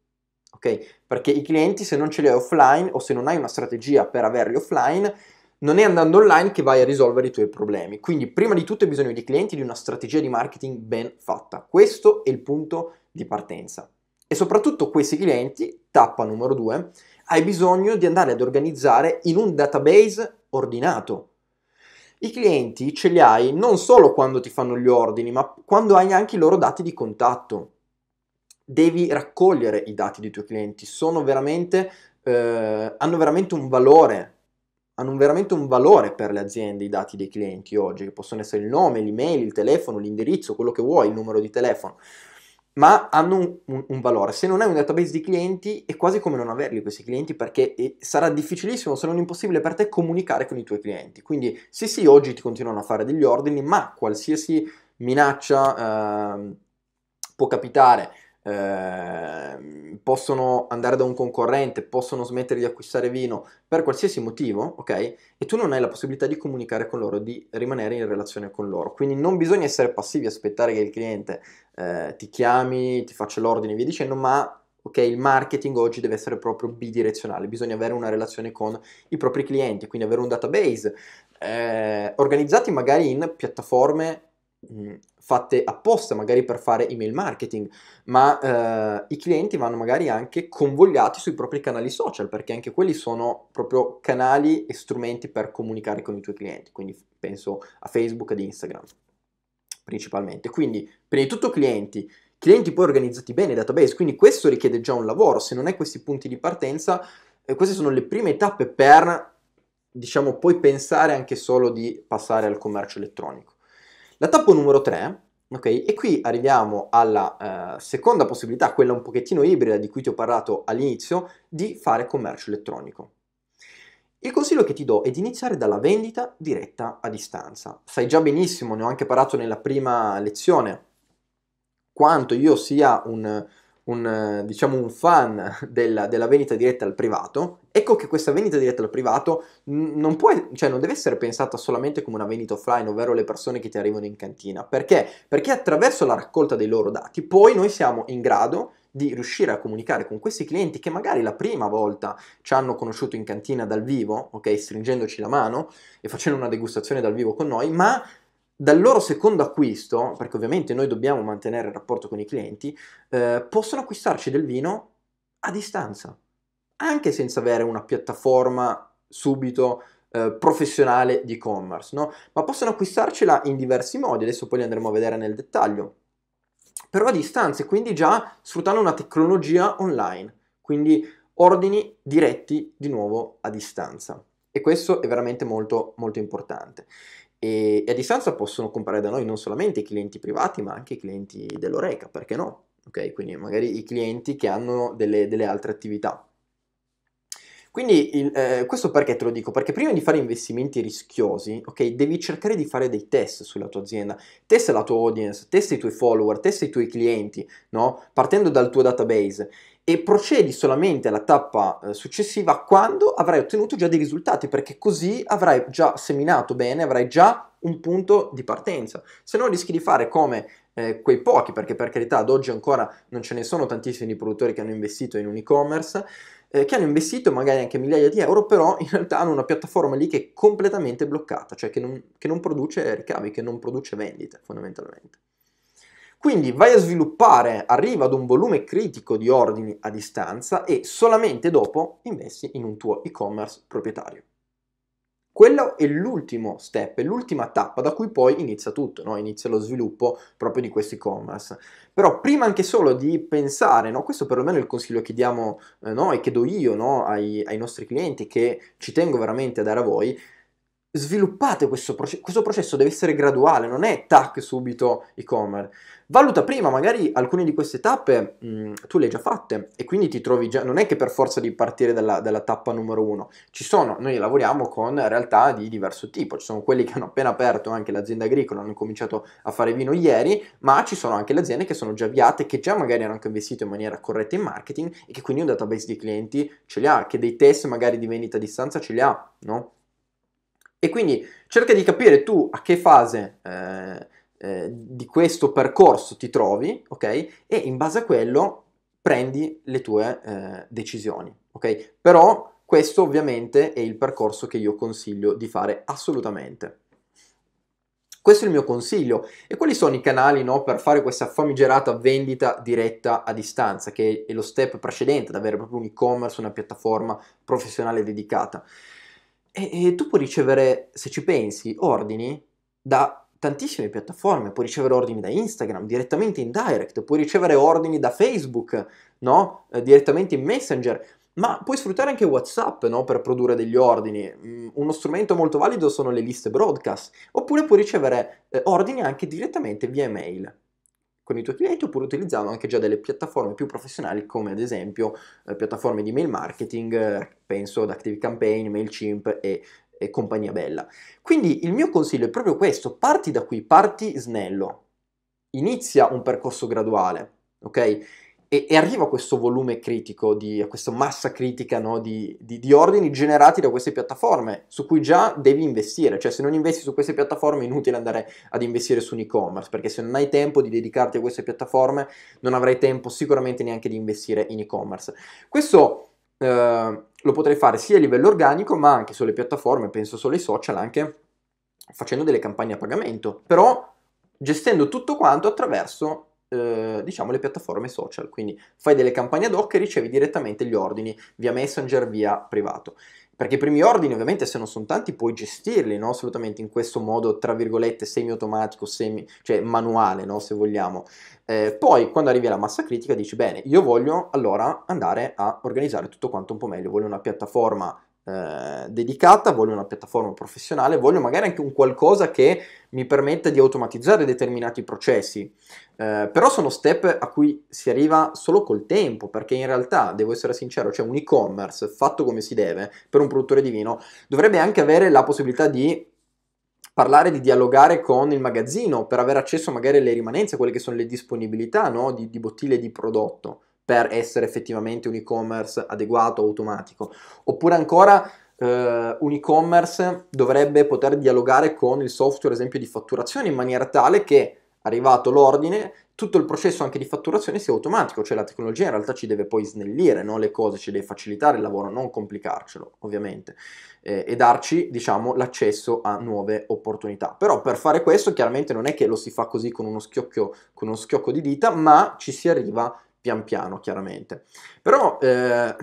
Ok? Perché i clienti, se non ce li hai offline o se non hai una strategia per averli offline, non è andando online che vai a risolvere i tuoi problemi. Quindi, prima di tutto, hai bisogno di clienti, di una strategia di marketing ben fatta. Questo è il punto di partenza. E soprattutto questi clienti, tappa numero due, hai bisogno di andare ad organizzare in un database ordinato. I clienti ce li hai non solo quando ti fanno gli ordini, ma quando hai anche i loro dati di contatto. Devi raccogliere i dati dei tuoi clienti, veramente, eh, hanno veramente un valore hanno veramente un valore per le aziende i dati dei clienti oggi, che possono essere il nome, l'email, il telefono, l'indirizzo, quello che vuoi, il numero di telefono ma hanno un, un, un, valore. Se non hai un database di clienti è quasi come non averli questi clienti perché eh, sarà difficilissimo, se non impossibile per te, comunicare con i tuoi clienti. Quindi sì, sì, oggi ti continuano a fare degli ordini, ma qualsiasi minaccia eh, può capitare Ehm, possono andare da un concorrente, possono smettere di acquistare vino per qualsiasi motivo, ok? E tu non hai la possibilità di comunicare con loro, di rimanere in relazione con loro. Quindi non bisogna essere passivi, aspettare che il cliente eh, ti chiami, ti faccia l'ordine e via dicendo, ma ok? Il marketing oggi deve essere proprio bidirezionale, bisogna avere una relazione con i propri clienti, quindi avere un database eh, organizzati magari in piattaforme mm, fatte apposta magari per fare email marketing, ma eh, i clienti vanno magari anche convogliati sui propri canali social, perché anche quelli sono proprio canali e strumenti per comunicare con i tuoi clienti, quindi penso a Facebook, e ad Instagram principalmente. Quindi, prima di tutto clienti, clienti poi organizzati bene, database, quindi questo richiede già un lavoro, se non hai questi punti di partenza, eh, queste sono le prime tappe per, diciamo, poi pensare anche solo di passare al commercio elettronico. La tappo numero 3, ok? E qui arriviamo alla eh, seconda possibilità, quella un pochettino ibrida di cui ti ho parlato all'inizio, di fare commercio elettronico. Il consiglio che ti do è di iniziare dalla vendita diretta a distanza. Sai già benissimo, ne ho anche parlato nella prima lezione, quanto io sia un, un, eh, diciamo un fan (laughs) della, della, vendita diretta al privato, ecco che questa vendita diretta al privato non, può, cioè non deve essere pensata solamente come una vendita offline, ovvero le persone che ti arrivano in cantina. Perché? Perché attraverso la raccolta dei loro dati poi noi siamo in grado di riuscire a comunicare con questi clienti che magari la prima volta ci hanno conosciuto in cantina dal vivo, ok, stringendoci la mano e facendo una degustazione dal vivo con noi, ma dal loro secondo acquisto, perché ovviamente noi dobbiamo mantenere il rapporto con i clienti, eh, possono acquistarci del vino a distanza, anche senza avere una piattaforma subito eh, professionale di e-commerce, no? ma possono acquistarcela in diversi modi, adesso poi li andremo a vedere nel dettaglio, però a distanza e quindi già sfruttando una tecnologia online, quindi ordini diretti di nuovo a distanza e questo è veramente molto molto importante e, e a distanza possono comprare da noi non solamente i clienti privati ma anche i clienti dell'Oreca, perché no? Ok, Quindi magari i clienti che hanno delle, delle altre attività. Quindi il, eh, questo perché te lo dico? Perché prima di fare investimenti rischiosi, ok, devi cercare di fare dei test sulla tua azienda. test la tua audience, test i tuoi follower, test i tuoi clienti, no? Partendo dal tuo database e procedi solamente alla tappa eh, successiva quando avrai ottenuto già dei risultati, perché così avrai già seminato bene, avrai già un punto di partenza. Se no rischi di fare come eh, quei pochi, perché per carità ad oggi ancora non ce ne sono tantissimi produttori che hanno investito in un e-commerce, eh, che hanno investito magari anche migliaia di euro, però in realtà hanno una piattaforma lì che è completamente bloccata, cioè che non, che non produce ricavi, che non produce vendite fondamentalmente. Quindi vai a sviluppare, arriva ad un volume critico di ordini a distanza e solamente dopo investi in un tuo e-commerce proprietario. Quello è l'ultimo step, è l'ultima tappa da cui poi inizia tutto, no? inizia lo sviluppo proprio di questo e-commerce. Però prima anche solo di pensare, no? questo perlomeno è il consiglio che diamo eh, noi, che do io no? ai, ai nostri clienti, che ci tengo veramente a dare a voi, sviluppate questo processo, questo processo deve essere graduale, non è tac subito e-commerce. Valuta prima, magari alcune di queste tappe mh, mm, tu le hai già fatte e quindi ti trovi già, non è che per forza di partire dalla, dalla tappa numero uno, ci sono, noi lavoriamo con realtà di diverso tipo, ci sono quelli che hanno appena aperto anche l'azienda agricola, hanno cominciato a fare vino ieri, ma ci sono anche le aziende che sono già avviate, che già magari hanno anche investito in maniera corretta in marketing e che quindi un database di clienti ce li ha, che dei test magari di vendita a distanza ce li ha, no? E quindi cerca di capire tu a che fase eh, eh, di questo percorso ti trovi, ok? E in base a quello prendi le tue eh, decisioni, ok? Però questo ovviamente è il percorso che io consiglio di fare assolutamente. Questo è il mio consiglio. E quali sono i canali no, per fare questa famigerata vendita diretta a distanza, che è lo step precedente ad avere proprio un e-commerce, una piattaforma professionale dedicata? E, e tu puoi ricevere, se ci pensi, ordini da tantissime piattaforme, puoi ricevere ordini da Instagram direttamente in direct, puoi ricevere ordini da Facebook, no? eh, direttamente in Messenger, ma puoi sfruttare anche WhatsApp no? per produrre degli ordini. Mm, uno strumento molto valido sono le liste broadcast, oppure puoi ricevere eh, ordini anche direttamente via mail con i tuoi clienti oppure utilizzando anche già delle piattaforme più professionali come ad esempio eh, piattaforme di mail marketing, eh, penso ad ActiveCampaign, MailChimp e e compagnia bella. Quindi il mio consiglio è proprio questo, parti da qui, parti snello, inizia un percorso graduale, ok? e, e arriva a questo volume critico, di, questa massa critica no, di, di, di, ordini generati da queste piattaforme su cui già devi investire, cioè se non investi su queste piattaforme è inutile andare ad investire su un e-commerce, perché se non hai tempo di dedicarti a queste piattaforme non avrai tempo sicuramente neanche di investire in e-commerce. Questo eh, lo potrei fare sia a livello organico ma anche sulle piattaforme, penso solo ai social, anche facendo delle campagne a pagamento, però gestendo tutto quanto attraverso eh, diciamo le piattaforme social, quindi fai delle campagne ad hoc e ricevi direttamente gli ordini via messenger, via privato perché i primi ordini ovviamente se non sono tanti puoi gestirli no? assolutamente in questo modo tra virgolette semi automatico, semi, cioè manuale no? se vogliamo. Eh, poi quando arrivi alla massa critica dici bene io voglio allora andare a organizzare tutto quanto un po' meglio, voglio una piattaforma eh, dedicata, voglio una piattaforma professionale, voglio magari anche un qualcosa che mi permetta di automatizzare determinati processi, eh, però sono step a cui si arriva solo col tempo, perché in realtà, devo essere sincero, cioè un e-commerce fatto come si deve per un produttore di vino dovrebbe anche avere la possibilità di parlare di dialogare con il magazzino per avere accesso magari alle rimanenze, quelle che sono le disponibilità no? di, di bottiglie di prodotto per essere effettivamente un e-commerce adeguato, automatico. Oppure ancora Uh, un e-commerce dovrebbe poter dialogare con il software, ad esempio, di fatturazione in maniera tale che, arrivato l'ordine, tutto il processo anche di fatturazione sia automatico, cioè la tecnologia in realtà ci deve poi snellire no? le cose, ci deve facilitare il lavoro, non complicarcelo ovviamente eh, e darci diciamo l'accesso a nuove opportunità. Però per fare questo chiaramente non è che lo si fa così con uno schiocco, con uno schiocco di dita, ma ci si arriva pian piano, chiaramente. Però eh,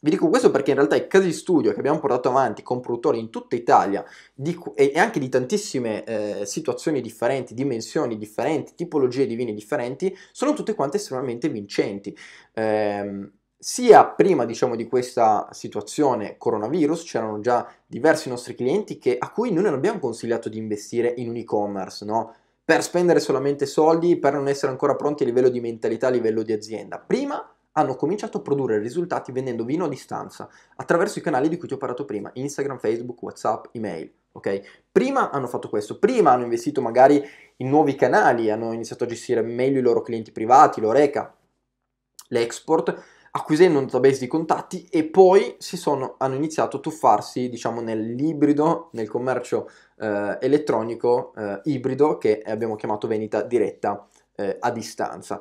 vi dico questo perché in realtà i casi di studio che abbiamo portato avanti con produttori in tutta Italia di, e anche di tantissime eh, situazioni differenti, dimensioni differenti, tipologie di vini differenti, sono tutte quante estremamente vincenti. Eh, sia prima diciamo, di questa situazione coronavirus c'erano già diversi nostri clienti che, a cui noi non abbiamo consigliato di investire in un e-commerce, no? per spendere solamente soldi, per non essere ancora pronti a livello di mentalità, a livello di azienda. Prima hanno cominciato a produrre risultati vendendo vino a distanza attraverso i canali di cui ti ho parlato prima, Instagram, Facebook, WhatsApp, email. Ok? Prima hanno fatto questo, prima hanno investito magari in nuovi canali, hanno iniziato a gestire meglio i loro clienti privati, l'oreca, l'export, acquisendo un database di contatti e poi sono, hanno iniziato a tuffarsi diciamo nell'ibrido, nel commercio eh, elettronico eh, ibrido che abbiamo chiamato vendita diretta eh, a distanza.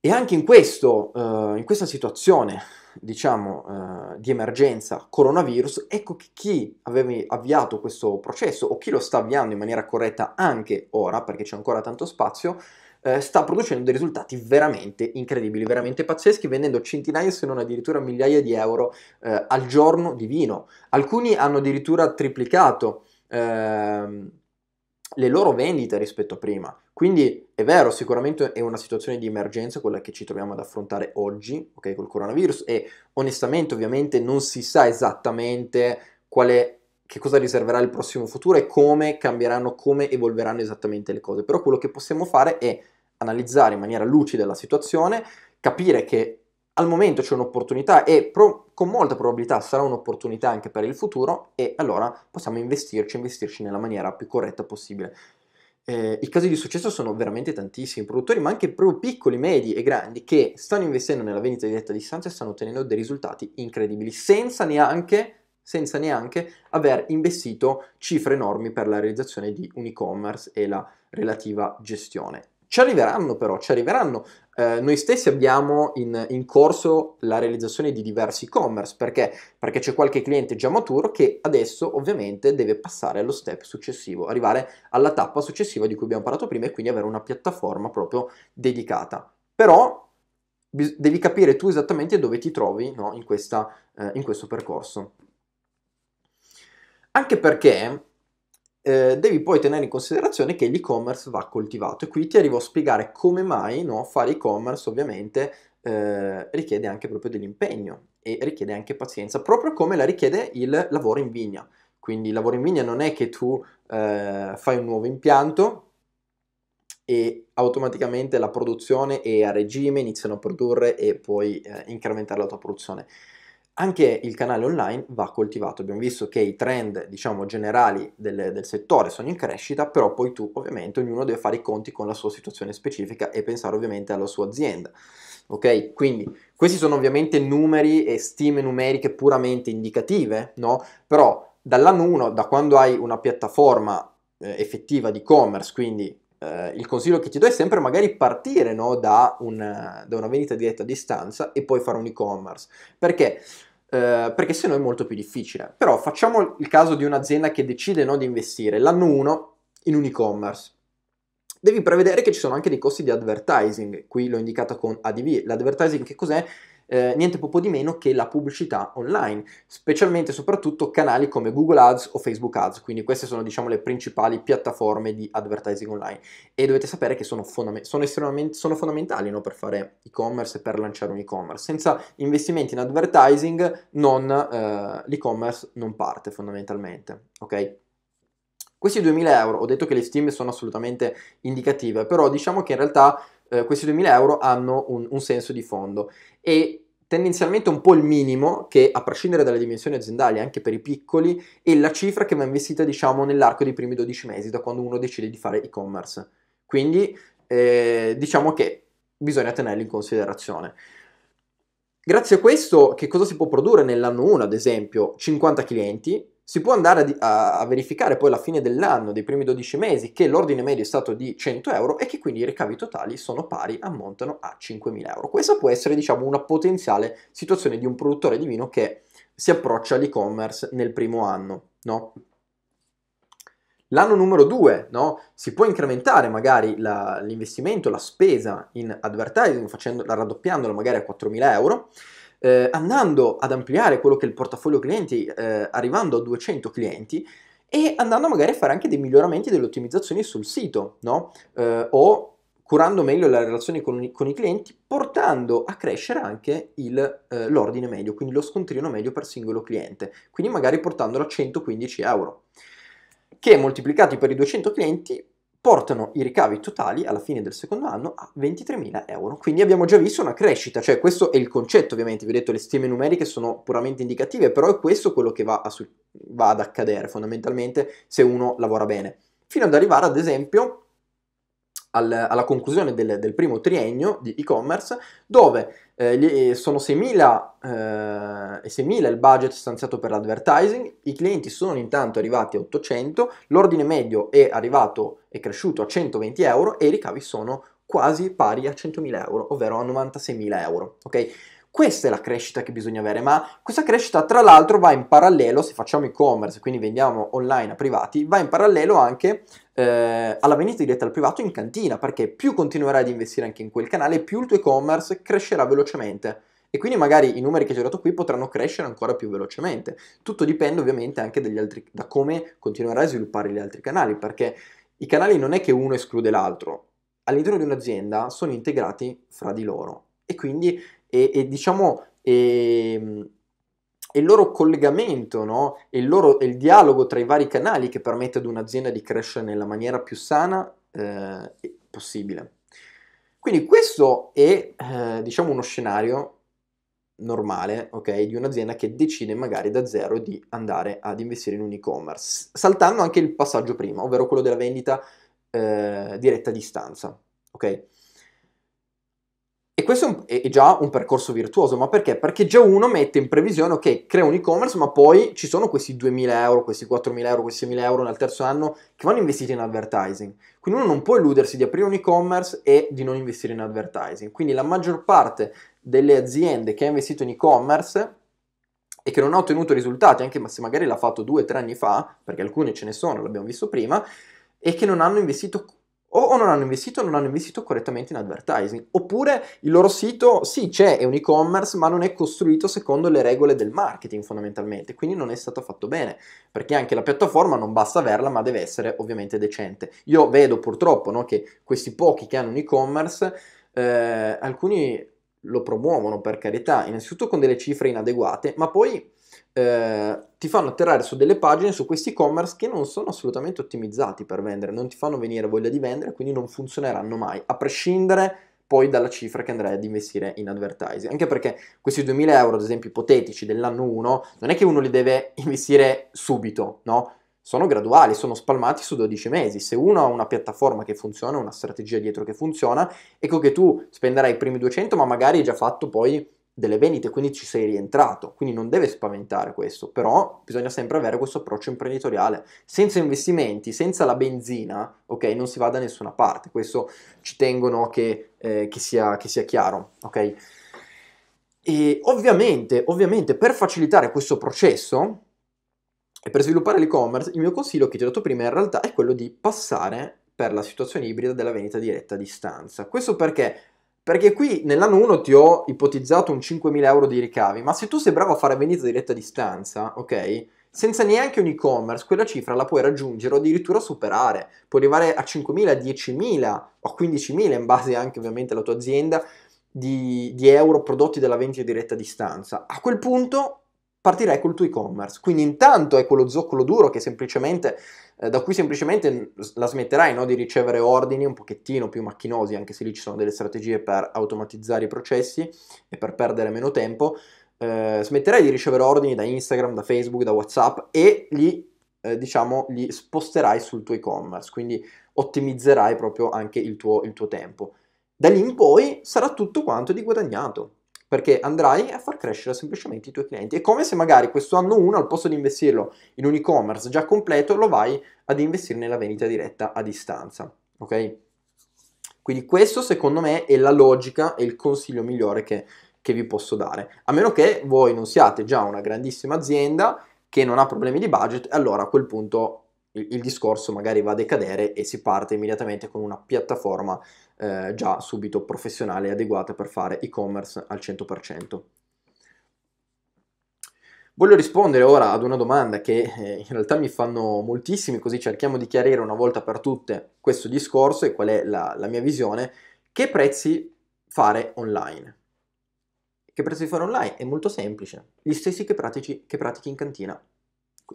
E anche in, questo, eh, in questa situazione, diciamo, eh, di emergenza coronavirus, ecco che chi aveva avviato questo processo o chi lo sta avviando in maniera corretta anche ora, perché c'è ancora tanto spazio, eh, sta producendo dei risultati veramente incredibili, veramente pazzeschi, vendendo centinaia se non addirittura migliaia di euro eh, al giorno di vino. Alcuni hanno addirittura triplicato Ehm, le loro vendite rispetto a prima. Quindi è vero, sicuramente è una situazione di emergenza quella che ci troviamo ad affrontare oggi, ok, col coronavirus e onestamente ovviamente non si sa esattamente quale che cosa riserverà il prossimo futuro e come cambieranno, come evolveranno esattamente le cose. Però quello che possiamo fare è analizzare in maniera lucida la situazione, capire che al momento c'è un'opportunità e pro- con molta probabilità sarà un'opportunità anche per il futuro e allora possiamo investirci, investirci nella maniera più corretta possibile. Eh, I casi di successo sono veramente tantissimi, produttori ma anche proprio piccoli, medi e grandi che stanno investendo nella vendita diretta a distanza e stanno ottenendo dei risultati incredibili senza neanche senza neanche aver investito cifre enormi per la realizzazione di un e-commerce e la relativa gestione. Ci arriveranno però, ci arriveranno. Eh, noi stessi abbiamo in, in, corso la realizzazione di diversi e-commerce, perché? Perché c'è qualche cliente già maturo che adesso ovviamente deve passare allo step successivo, arrivare alla tappa successiva di cui abbiamo parlato prima e quindi avere una piattaforma proprio dedicata. Però devi capire tu esattamente dove ti trovi no, in, questa, eh, in questo percorso. Anche perché eh, devi poi tenere in considerazione che l'e-commerce va coltivato e qui ti arrivo a spiegare come mai no, fare e-commerce ovviamente eh, richiede anche proprio dell'impegno e richiede anche pazienza, proprio come la richiede il lavoro in vigna. Quindi il lavoro in vigna non è che tu eh, fai un nuovo impianto e automaticamente la produzione è a regime, iniziano a produrre e puoi eh, incrementare la tua produzione. Anche il canale online va coltivato, abbiamo visto che i trend diciamo, generali del, del, settore sono in crescita, però poi tu ovviamente ognuno deve fare i conti con la sua situazione specifica e pensare ovviamente alla sua azienda. Ok, quindi questi sono ovviamente numeri e stime numeriche puramente indicative, no? Però dall'anno 1, da quando hai una piattaforma eh, effettiva di e-commerce, quindi eh, il consiglio che ti do è sempre magari partire no, da, un, da, una vendita diretta a distanza e poi fare un e-commerce. Perché? Eh, perché se no è molto più difficile. Però facciamo il caso di un'azienda che decide no, di investire l'anno 1 in un e-commerce. Devi prevedere che ci sono anche dei costi di advertising, qui l'ho indicata con ADV. L'advertising che cos'è? eh, niente poco di meno che la pubblicità online, specialmente e soprattutto canali come Google Ads o Facebook Ads, quindi queste sono diciamo le principali piattaforme di advertising online e dovete sapere che sono, fondament- sono estremamente sono fondamentali no, per fare e-commerce e per lanciare un e-commerce, senza investimenti in advertising non, eh, l'e-commerce non parte fondamentalmente, ok? Questi 2000 euro, ho detto che le stime sono assolutamente indicative, però diciamo che in realtà eh, questi 2000 euro hanno un, un senso di fondo e tendenzialmente un po' il minimo che a prescindere dalle dimensioni aziendali anche per i piccoli è la cifra che va investita diciamo nell'arco dei primi 12 mesi da quando uno decide di fare e-commerce quindi eh, diciamo che bisogna tenerli in considerazione grazie a questo che cosa si può produrre nell'anno 1 ad esempio 50 clienti si può andare a, a, verificare poi alla fine dell'anno, dei primi 12 mesi, che l'ordine medio è stato di 100 euro e che quindi i ricavi totali sono pari, ammontano a 5.000 euro. Questa può essere, diciamo, una potenziale situazione di un produttore di vino che si approccia all'e-commerce nel primo anno, no? L'anno numero 2, no? Si può incrementare magari la, l'investimento, la spesa in advertising, facendo, raddoppiandola magari a 4.000 euro eh, andando ad ampliare quello che è il portafoglio clienti, eh, arrivando a 200 clienti e andando magari a fare anche dei miglioramenti delle ottimizzazioni sul sito, no? eh, o curando meglio la relazione con, con, i clienti, portando a crescere anche il, eh, l'ordine medio, quindi lo scontrino medio per singolo cliente, quindi magari portandolo a 115 euro, che moltiplicati per i 200 clienti portano i ricavi totali alla fine del secondo anno a 23.000 euro. Quindi abbiamo già visto una crescita, cioè questo è il concetto ovviamente, vi ho detto le stime numeriche sono puramente indicative, però è questo quello che va, a, va ad accadere fondamentalmente se uno lavora bene, fino ad arrivare ad esempio al, alla conclusione del, del, primo triennio di e-commerce, dove eh, eh sono 6.000, eh, 6.000 il budget stanziato per l'advertising, i clienti sono intanto arrivati a 800, l'ordine medio è arrivato, e cresciuto a 120 euro e i ricavi sono quasi pari a 100.000 euro, ovvero a 96.000 euro, ok? Questa è la crescita che bisogna avere, ma questa crescita tra l'altro va in parallelo, se facciamo e-commerce, quindi vendiamo online a privati, va in parallelo anche eh, alla vendita diretta al privato in cantina, perché più continuerai ad investire anche in quel canale, più il tuo e-commerce crescerà velocemente. E quindi magari i numeri che hai girato qui potranno crescere ancora più velocemente. Tutto dipende ovviamente anche altri, da come continuerai a sviluppare gli altri canali, perché i canali non è che uno esclude l'altro, all'interno di un'azienda sono integrati fra di loro e quindi e, e diciamo e, ehm, e il loro collegamento no? e, il loro, e il dialogo tra i vari canali che permette ad un'azienda di crescere nella maniera più sana eh, possibile. Quindi questo è eh, diciamo uno scenario normale okay, di un'azienda che decide magari da zero di andare ad investire in un e-commerce, saltando anche il passaggio prima, ovvero quello della vendita eh, diretta a distanza. Okay? questo è, un, è, già un percorso virtuoso, ma perché? Perché già uno mette in previsione, ok, crea un e-commerce, ma poi ci sono questi 2.000 euro, questi 4.000 euro, questi 1.000 euro nel terzo anno che vanno investiti in advertising. Quindi uno non può illudersi di aprire un e-commerce e di non investire in advertising. Quindi la maggior parte delle aziende che ha investito in e-commerce e che non ha ottenuto risultati, anche se magari l'ha fatto 2-3 anni fa, perché alcune ce ne sono, l'abbiamo visto prima, e che non hanno investito o non hanno investito o non hanno investito correttamente in advertising, oppure il loro sito sì c'è, è un e-commerce, ma non è costruito secondo le regole del marketing fondamentalmente, quindi non è stato fatto bene, perché anche la piattaforma non basta averla, ma deve essere ovviamente decente. Io vedo purtroppo no, che questi pochi che hanno un e-commerce, eh, alcuni lo promuovono per carità, innanzitutto con delle cifre inadeguate, ma poi eh, ti fanno atterrare su delle pagine, su questi e-commerce che non sono assolutamente ottimizzati per vendere, non ti fanno venire voglia di vendere, quindi non funzioneranno mai, a prescindere poi dalla cifra che andrai ad investire in advertising. Anche perché questi 2000 euro, ad esempio, ipotetici dell'anno 1, non è che uno li deve investire subito, no? Sono graduali, sono spalmati su 12 mesi. Se uno ha una piattaforma che funziona, una strategia dietro che funziona, ecco che tu spenderai i primi 200, ma magari hai già fatto poi delle vendite, quindi ci sei rientrato, quindi non deve spaventare questo, però bisogna sempre avere questo approccio imprenditoriale. Senza investimenti, senza la benzina, ok, non si va da nessuna parte, questo ci tengono che, eh, che, sia, che sia, chiaro, ok? E ovviamente, ovviamente, per facilitare questo processo e per sviluppare l'e-commerce, il mio consiglio che ti ho dato prima in realtà è quello di passare per la situazione ibrida della vendita diretta a distanza. Questo perché perché qui nell'anno 1 ti ho ipotizzato un 5.000 euro di ricavi, ma se tu sei bravo a fare vendita diretta a distanza, ok? Senza neanche un e-commerce, quella cifra la puoi raggiungere o addirittura superare. Puoi arrivare a 5.000, 10.000 o 15.000 in base anche ovviamente alla tua azienda di, di euro prodotti dalla vendita diretta a distanza. A quel punto partirei col tuo e-commerce. Quindi intanto è quello zoccolo duro che semplicemente eh, da cui semplicemente la smetterai no, di ricevere ordini un pochettino più macchinosi, anche se lì ci sono delle strategie per automatizzare i processi e per perdere meno tempo, eh, smetterai di ricevere ordini da Instagram, da Facebook, da WhatsApp e li, eh, diciamo, li sposterai sul tuo e-commerce, quindi ottimizzerai proprio anche il tuo, il tuo tempo. Da lì in poi sarà tutto quanto di guadagnato perché andrai a far crescere semplicemente i tuoi clienti. È come se magari questo anno 1 al posto di investirlo in un e-commerce già completo lo vai ad investire nella vendita diretta a distanza, ok? Quindi questo secondo me è la logica e il consiglio migliore che, che vi posso dare, a meno che voi non siate già una grandissima azienda che non ha problemi di budget, allora a quel punto il, il discorso magari va a decadere e si parte immediatamente con una piattaforma eh, già subito professionale e adeguata per fare e-commerce al 100%. Voglio rispondere ora ad una domanda che eh, in realtà mi fanno moltissimi, così cerchiamo di chiarire una volta per tutte questo discorso e qual è la, la mia visione. Che prezzi fare online? Che prezzi fare online? È molto semplice, gli stessi che pratici, che pratichi in cantina.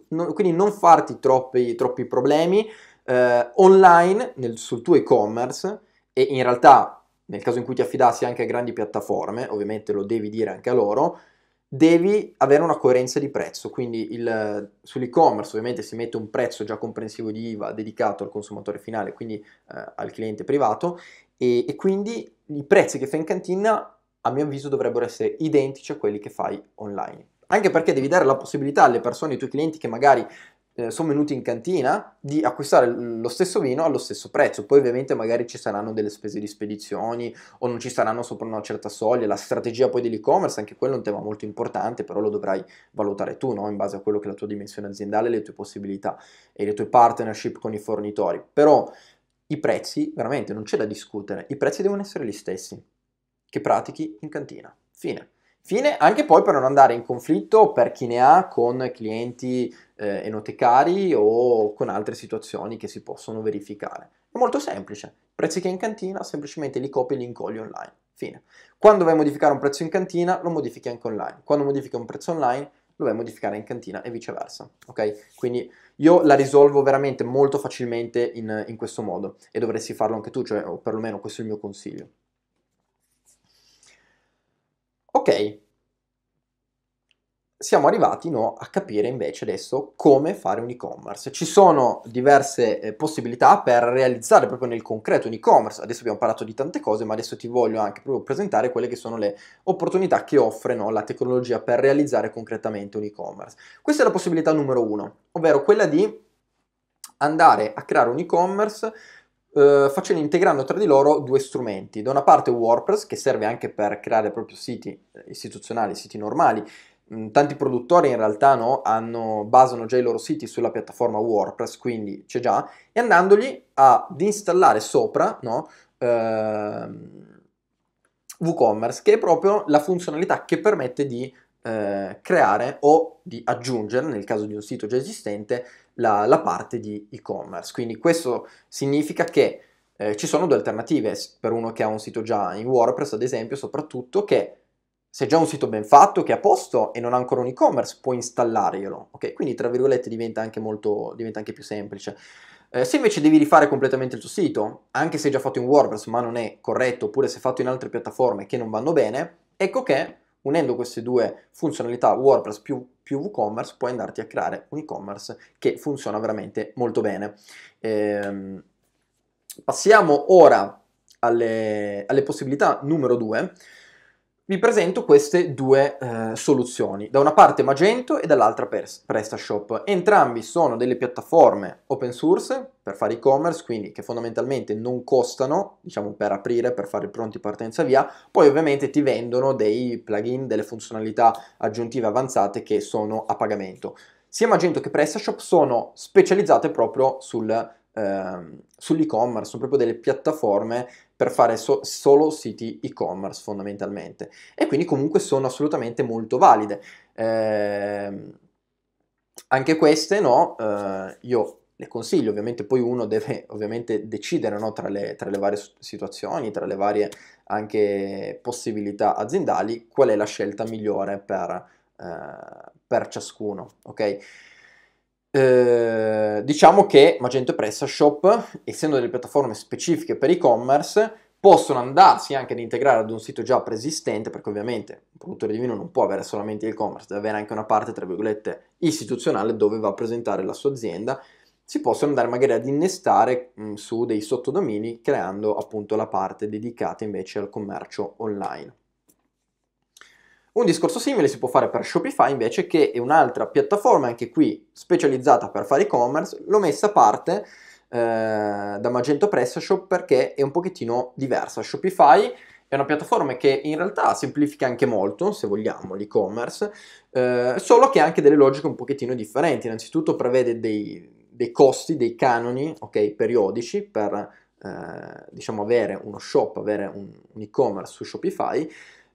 No, quindi non farti troppi, troppi problemi eh, online nel, sul tuo e-commerce e in realtà nel caso in cui ti affidassi anche a grandi piattaforme, ovviamente lo devi dire anche a loro, devi avere una coerenza di prezzo, quindi il, sull'e-commerce ovviamente si mette un prezzo già comprensivo di IVA dedicato al consumatore finale, quindi eh, al cliente privato, e, e, quindi i prezzi che fai in cantina a mio avviso dovrebbero essere identici a quelli che fai online. Anche perché devi dare la possibilità alle persone, ai tuoi clienti che magari eh, sono venuti in cantina, di acquistare lo stesso vino allo stesso prezzo. Poi ovviamente magari ci saranno delle spese di spedizioni o non ci saranno sopra una certa soglia. La strategia poi dell'e-commerce, anche quello è un tema molto importante, però lo dovrai valutare tu, no? in base a quello che è la tua dimensione aziendale, le tue possibilità e le tue partnership con i fornitori. Però i prezzi, veramente, non c'è da discutere, i prezzi devono essere gli stessi che pratichi in cantina. Fine. Fine anche poi per non andare in conflitto per chi ne ha con clienti eh, enotecari o con altre situazioni che si possono verificare. È molto semplice, prezzi che è in cantina semplicemente li copi e li incolli online. Fine. Quando vai a modificare un prezzo in cantina lo modifichi anche online, quando modifichi un prezzo online lo vai a modificare in cantina e viceversa, ok? Quindi io la risolvo veramente molto facilmente in, in questo modo e dovresti farlo anche tu, cioè o perlomeno questo è il mio consiglio. Ok, siamo arrivati no, a capire invece adesso come fare un e-commerce. Ci sono diverse eh, possibilità per realizzare proprio nel concreto un e-commerce. Adesso abbiamo parlato di tante cose, ma adesso ti voglio anche proprio presentare quelle che sono le opportunità che offre no, la tecnologia per realizzare concretamente un e-commerce. Questa è la possibilità numero uno, ovvero quella di andare a creare un e-commerce eh, facendo integrando tra di loro due strumenti. Da una parte WordPress, che serve anche per creare proprio siti eh, istituzionali, siti normali. Mm, tanti produttori in realtà no, hanno, basano già i loro siti sulla piattaforma WordPress, quindi c'è già, e andandogli ad installare sopra no, eh, WooCommerce, che è proprio la funzionalità che permette di eh, creare o di aggiungere, nel caso di un sito già esistente, la, la parte di e-commerce. Quindi questo significa che eh, ci sono due alternative per uno che ha un sito già in WordPress, ad esempio, soprattutto che se già un sito ben fatto, che è a posto e non ha ancora un e-commerce, può installarglielo, ok? Quindi tra virgolette diventa anche molto, diventa anche più semplice. Eh, se invece devi rifare completamente il tuo sito, anche se è già fatto in WordPress ma non è corretto, oppure se è fatto in altre piattaforme che non vanno bene, ecco che Unendo queste due funzionalità WordPress più, più WooCommerce puoi andarti a creare un e-commerce che funziona veramente molto bene. Ehm, passiamo ora alle, alle possibilità numero 2 vi presento queste due eh, soluzioni, da una parte Magento e dall'altra PrestaShop. Entrambi sono delle piattaforme open source per fare e-commerce, quindi che fondamentalmente non costano, diciamo per aprire, per fare pronti partenza via, poi ovviamente ti vendono dei plugin, delle funzionalità aggiuntive avanzate che sono a pagamento. Sia Magento che PrestaShop sono specializzate proprio sul, eh, sull'e-commerce, sono proprio delle piattaforme per fare so- solo siti e-commerce fondamentalmente e quindi comunque sono assolutamente molto valide. Eh, anche queste no, eh, io le consiglio, ovviamente poi uno deve (laughs) ovviamente decidere no, tra, le, tra, le, varie situazioni, tra le varie anche possibilità aziendali, qual è la scelta migliore per, eh, per ciascuno, ok? Eh, diciamo che Magento e Shop, essendo delle piattaforme specifiche per e-commerce, possono andarsi anche ad integrare ad un sito già preesistente, perché ovviamente un produttore di vino non può avere solamente e-commerce, deve avere anche una parte, tra virgolette, istituzionale dove va a presentare la sua azienda, si possono andare magari ad innestare mh, mm, su dei sottodomini creando appunto la parte dedicata invece al commercio online. Un discorso simile si può fare per Shopify invece che è un'altra piattaforma, anche qui specializzata per fare e-commerce, l'ho messa a parte eh, da Magento Press Shop perché è un pochettino diversa. Shopify è una piattaforma che in realtà semplifica anche molto, se vogliamo, l'e-commerce, eh, solo che ha anche delle logiche un pochettino differenti. Innanzitutto prevede dei, dei costi, dei canoni, ok, periodici per, eh, diciamo, avere uno shop, avere un, un e-commerce su Shopify,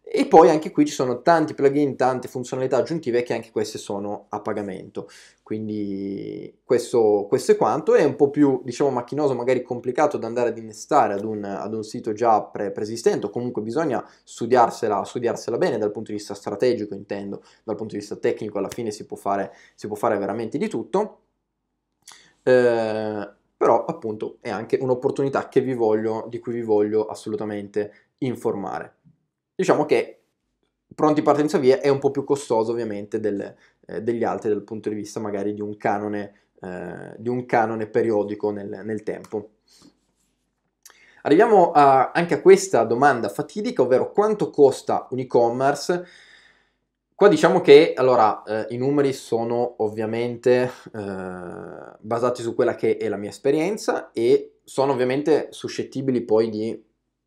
e poi anche qui ci sono tanti plugin, tante funzionalità aggiuntive che anche queste sono a pagamento. Quindi questo, questo è quanto, è un po' più diciamo macchinoso, magari complicato da andare ad innestare ad un, ad un sito già pre- preesistente, comunque bisogna studiarsela, studiarsela, bene dal punto di vista strategico intendo, dal punto di vista tecnico alla fine si può fare, si può fare veramente di tutto. Eh, però appunto è anche un'opportunità vi voglio, di cui vi voglio assolutamente informare diciamo che pronti partenza via è un po' più costoso ovviamente del, eh, degli altri dal punto di vista magari di un canone, eh, di un canone periodico nel, nel tempo. Arriviamo a, anche a questa domanda fatidica, ovvero quanto costa un e-commerce? Qua diciamo che allora eh, i numeri sono ovviamente eh, basati su quella che è la mia esperienza e sono ovviamente suscettibili poi di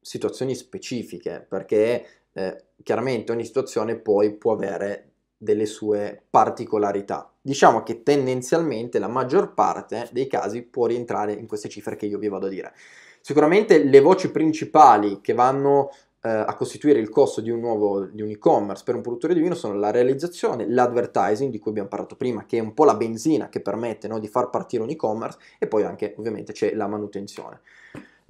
situazioni specifiche, perché eh, chiaramente ogni situazione poi può avere delle sue particolarità. Diciamo che tendenzialmente la maggior parte dei casi può rientrare in queste cifre che io vi vado a dire. Sicuramente le voci principali che vanno eh, a costituire il costo di un nuovo di un e-commerce per un produttore di vino sono la realizzazione, l'advertising di cui abbiamo parlato prima, che è un po' la benzina che permette no, di far partire un e-commerce e poi anche ovviamente c'è la manutenzione.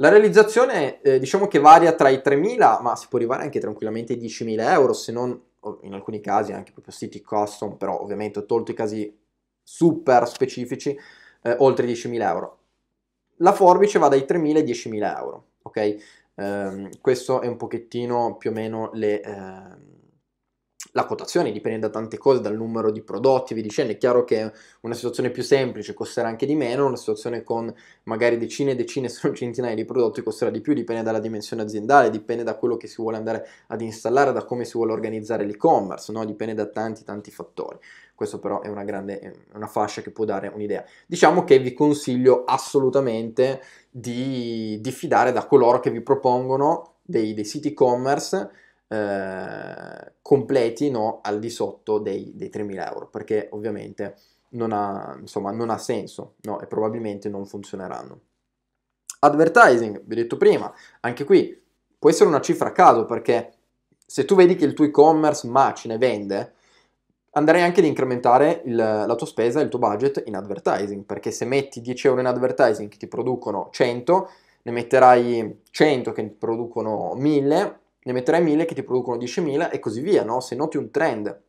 La realizzazione eh, diciamo che varia tra i 3.000 ma si può arrivare anche tranquillamente ai 10.000 euro se non oh, in alcuni casi anche proprio siti custom però ovviamente ho tolto i casi super specifici eh, oltre 10.000 euro. La forbice va dai 3.000 ai 10.000 euro ok? Eh, questo è un pochettino più o meno le ehm, la quotazione dipende da tante cose, dal numero di prodotti, vi dicendo, è chiaro che una situazione più semplice costerà anche di meno, una situazione con magari decine e decine, (laughs) se non centinaia di prodotti costerà di più, dipende dalla dimensione aziendale, dipende da quello che si vuole andare ad installare, da come si vuole organizzare l'e-commerce, no? dipende da tanti tanti fattori. Questo però è una grande, una fascia che può dare un'idea. Diciamo che vi consiglio assolutamente di, di fidare da coloro che vi propongono dei, dei siti e-commerce eh, completi no, al di sotto dei, dei 3.000 euro, perché ovviamente non ha, insomma, non ha senso no, e probabilmente non funzioneranno. Advertising, vi ho detto prima, anche qui può essere una cifra a caso perché se tu vedi che il tuo e-commerce ma ce ne vende, andrei anche ad incrementare il, la tua spesa, il tuo budget in advertising, perché se metti 10 euro in advertising che ti producono 100, ne metterai 100 che ti producono 1000, ne metterai 1000 che ti producono 10.000 e così via, no? Se noti un trend,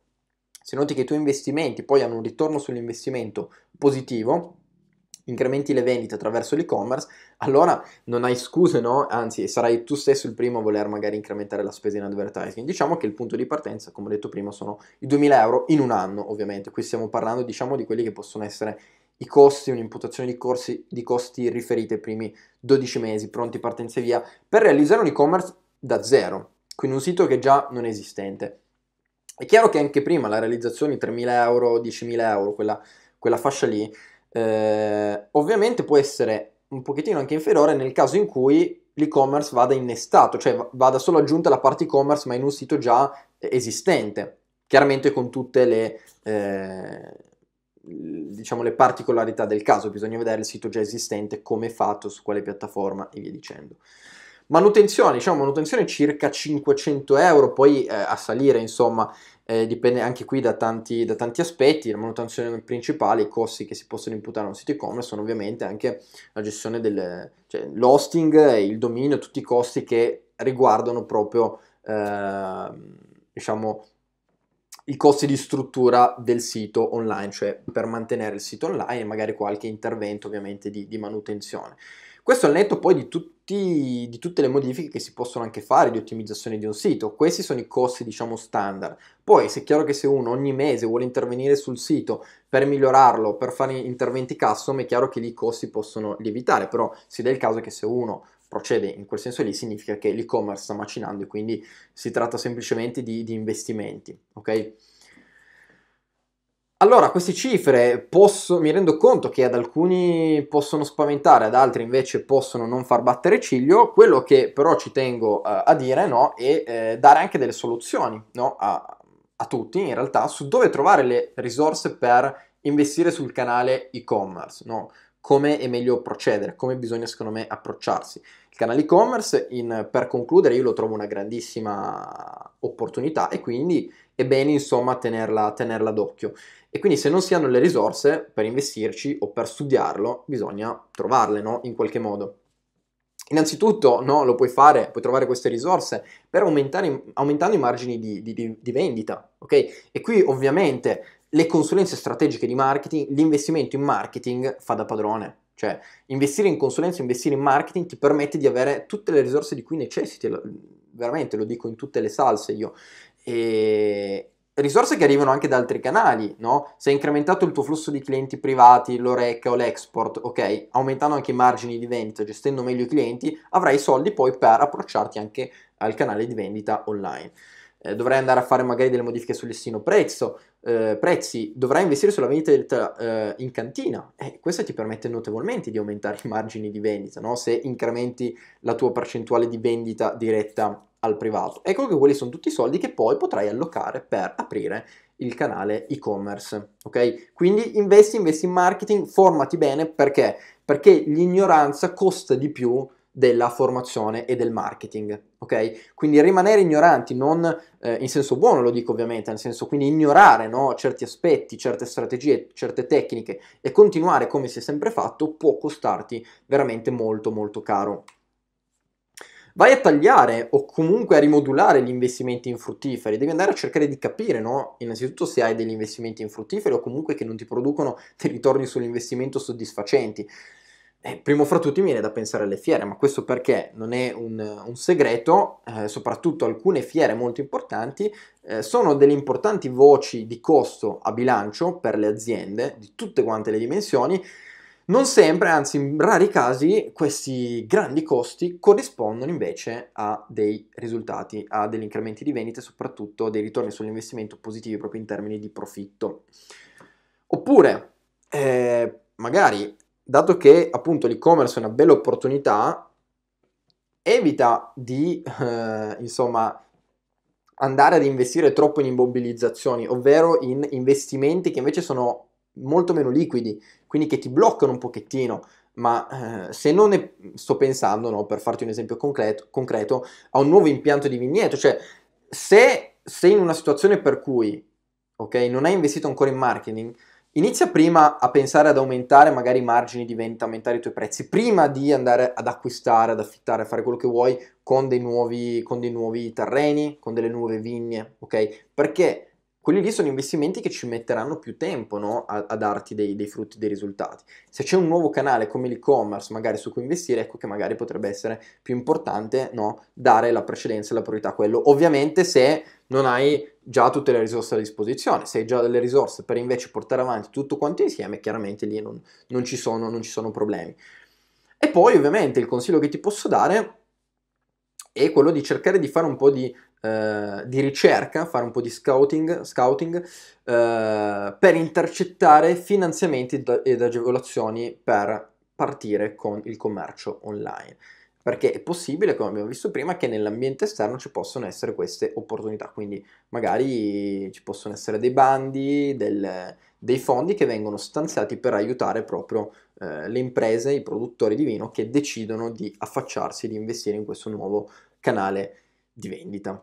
se noti che i tuoi investimenti poi hanno un ritorno sull'investimento positivo, incrementi le vendite attraverso l'e-commerce, allora non hai scuse, no? Anzi, sarai tu stesso il primo a voler magari incrementare la spesa in advertising. Diciamo che il punto di partenza, come ho detto prima, sono i 2000 euro in un anno, ovviamente. Qui stiamo parlando, diciamo, di quelli che possono essere i costi, un'imputazione di, corsi, di costi riferiti ai primi 12 mesi, pronti partenze via. Per realizzare un e-commerce da zero, quindi un sito che già non è esistente. È chiaro che anche prima la realizzazione di 3.000 euro, 10.000 euro, quella, quella fascia lì, eh, ovviamente può essere un pochettino anche inferiore nel caso in cui l'e-commerce vada innestato, cioè vada solo aggiunta la parte e-commerce ma in un sito già eh, esistente, chiaramente con tutte le, eh, diciamo, le particolarità del caso, bisogna vedere il sito già esistente, come è fatto, su quale piattaforma e via dicendo. Manutenzione, diciamo manutenzione circa 500 euro, poi eh, a salire insomma eh, dipende anche qui da tanti, da tanti, aspetti, la manutenzione principale, i costi che si possono imputare a un sito e-commerce sono ovviamente anche la gestione del cioè, l'hosting, il dominio, tutti i costi che riguardano proprio eh, diciamo i costi di struttura del sito online, cioè per mantenere il sito online e magari qualche intervento ovviamente di, di manutenzione. Questo al netto poi di, tutti, di, tutte le modifiche che si possono anche fare di ottimizzazione di un sito, questi sono i costi diciamo standard. Poi se è chiaro che se uno ogni mese vuole intervenire sul sito per migliorarlo, per fare interventi custom, è chiaro che lì i costi possono lievitare, però si dà il caso che se uno procede in quel senso lì significa che l'e-commerce sta macinando e quindi si tratta semplicemente di, di investimenti, ok? Allora, queste cifre posso, mi rendo conto che ad alcuni possono spaventare, ad altri invece possono non far battere ciglio, quello che però ci tengo eh, a dire no, è eh, dare anche delle soluzioni no, a, a tutti in realtà su dove trovare le risorse per investire sul canale e-commerce. No? come è meglio procedere, come bisogna secondo me approcciarsi. Il canale e-commerce, in, per concludere, io lo trovo una grandissima opportunità e quindi è bene insomma tenerla, tenerla d'occhio. E quindi se non si hanno le risorse per investirci o per studiarlo, bisogna trovarle no? in qualche modo. Innanzitutto no, lo puoi fare, puoi trovare queste risorse per aumentare, aumentando i margini di, di, di vendita, ok? E qui ovviamente le consulenze strategiche di marketing, l'investimento in marketing fa da padrone. Cioè, investire in consulenza, investire in marketing ti permette di avere tutte le risorse di cui necessiti, veramente lo dico in tutte le salse io. E risorse che arrivano anche da altri canali, no? Se hai incrementato il tuo flusso di clienti privati, l'orecca o l'export, ok, aumentando anche i margini di vendita, gestendo meglio i clienti, avrai i soldi poi per approcciarti anche al canale di vendita online. Eh, dovrai andare a fare magari delle modifiche sul listino prezzo, eh, prezzi dovrai investire sulla vendita eh, in cantina e eh, questo ti permette notevolmente di aumentare i margini di vendita no? se incrementi la tua percentuale di vendita diretta al privato. Ecco che quelli sono tutti i soldi che poi potrai allocare per aprire il canale e-commerce, ok? Quindi investi, investi in marketing, formati bene perché? Perché l'ignoranza costa di più della formazione e del marketing, ok? Quindi rimanere ignoranti, non eh, in senso buono lo dico ovviamente, nel senso quindi ignorare no, certi aspetti, certe strategie, certe tecniche e continuare come si è sempre fatto può costarti veramente molto molto caro. Vai a tagliare o comunque a rimodulare gli investimenti infruttiferi, devi andare a cercare di capire, no? Innanzitutto se hai degli investimenti infruttiferi o comunque che non ti producono dei ritorni sull'investimento soddisfacenti eh, primo fra tutti mi viene da pensare alle fiere, ma questo perché non è un, un segreto, eh, soprattutto alcune fiere molto importanti eh, sono delle importanti voci di costo a bilancio per le aziende di tutte quante le dimensioni. Non sempre, anzi in rari casi, questi grandi costi corrispondono invece a dei risultati, a degli incrementi di vendita e soprattutto dei ritorni sull'investimento positivi proprio in termini di profitto. Oppure, eh, magari dato che appunto l'e-commerce è una bella opportunità, evita di eh, insomma andare ad investire troppo in immobilizzazioni, ovvero in investimenti che invece sono molto meno liquidi, quindi che ti bloccano un pochettino. Ma eh, se non ne sto pensando, no, per farti un esempio concreto, concreto, a un nuovo impianto di vigneto, cioè se sei in una situazione per cui ok, non hai investito ancora in marketing, Inizia prima a pensare ad aumentare magari i margini di vendita, aumentare i tuoi prezzi, prima di andare ad acquistare, ad affittare, a fare quello che vuoi con dei nuovi, con dei nuovi terreni, con delle nuove vigne, ok? Perché quelli lì sono investimenti che ci metteranno più tempo no? a, a, darti dei, dei, frutti, dei risultati. Se c'è un nuovo canale come l'e-commerce, magari su cui investire, ecco che magari potrebbe essere più importante no? dare la precedenza e la priorità a quello. Ovviamente se non hai già tutte le risorse a disposizione, se hai già delle risorse per invece portare avanti tutto quanto insieme, chiaramente lì non, non, ci, sono, non ci sono problemi. E poi ovviamente il consiglio che ti posso dare è quello di cercare di fare un po' di eh, di ricerca, fare un po' di scouting, scouting eh, per intercettare finanziamenti ed agevolazioni per partire con il commercio online. Perché è possibile, come abbiamo visto prima, che nell'ambiente esterno ci possono essere queste opportunità, quindi magari ci possono essere dei bandi, del, dei fondi che vengono stanziati per aiutare proprio eh, le imprese, i produttori di vino che decidono di affacciarsi, di investire in questo nuovo canale di vendita.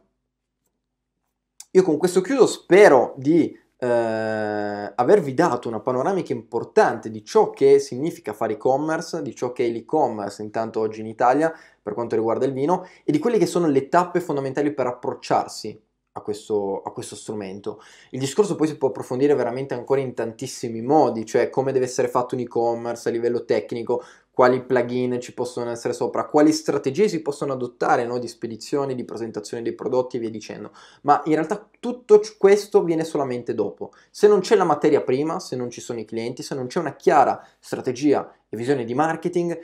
Io con questo chiudo spero di eh, avervi dato una panoramica importante di ciò che significa fare e-commerce, di ciò che è l'e-commerce intanto oggi in Italia per quanto riguarda il vino e di quelle che sono le tappe fondamentali per approcciarsi a questo, a questo, strumento. Il discorso poi si può approfondire veramente ancora in tantissimi modi, cioè come deve essere fatto un e-commerce a livello tecnico, quali plugin ci possono essere sopra, quali strategie si possono adottare no? di spedizione, di presentazione dei prodotti e via dicendo. Ma in realtà tutto questo viene solamente dopo. Se non c'è la materia prima, se non ci sono i clienti, se non c'è una chiara strategia e visione di marketing,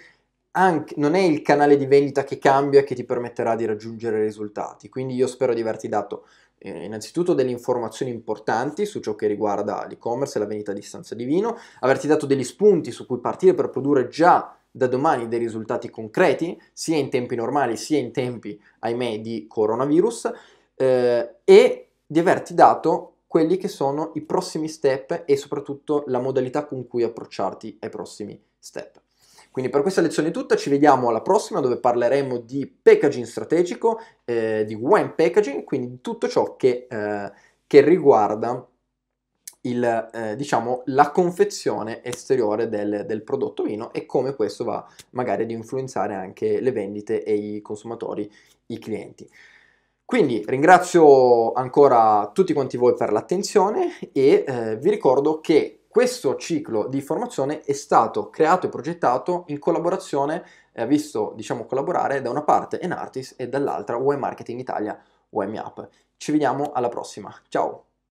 anche, non è il canale di vendita che cambia e che ti permetterà di raggiungere risultati. Quindi io spero di averti dato eh, innanzitutto delle informazioni importanti su ciò che riguarda l'e-commerce e la vendita a distanza di vino, averti dato degli spunti su cui partire per produrre già da domani dei risultati concreti, sia in tempi normali sia in tempi, ahimè, di coronavirus, eh, e di averti dato quelli che sono i prossimi step e soprattutto la modalità con cui approcciarti ai prossimi step. Quindi per questa lezione è tutta, ci vediamo alla prossima dove parleremo di packaging strategico, eh, di WAN packaging, quindi di tutto ciò che, eh, che riguarda il, eh, diciamo, la confezione esteriore del, del, prodotto vino e come questo va magari ad influenzare anche le vendite e i consumatori, i clienti. Quindi ringrazio ancora tutti quanti voi per l'attenzione e eh, vi ricordo che questo ciclo di formazione è stato creato e progettato in collaborazione, ha eh, visto diciamo collaborare da una parte Enartis e dall'altra UE Marketing Italia UM Ci vediamo alla prossima, ciao!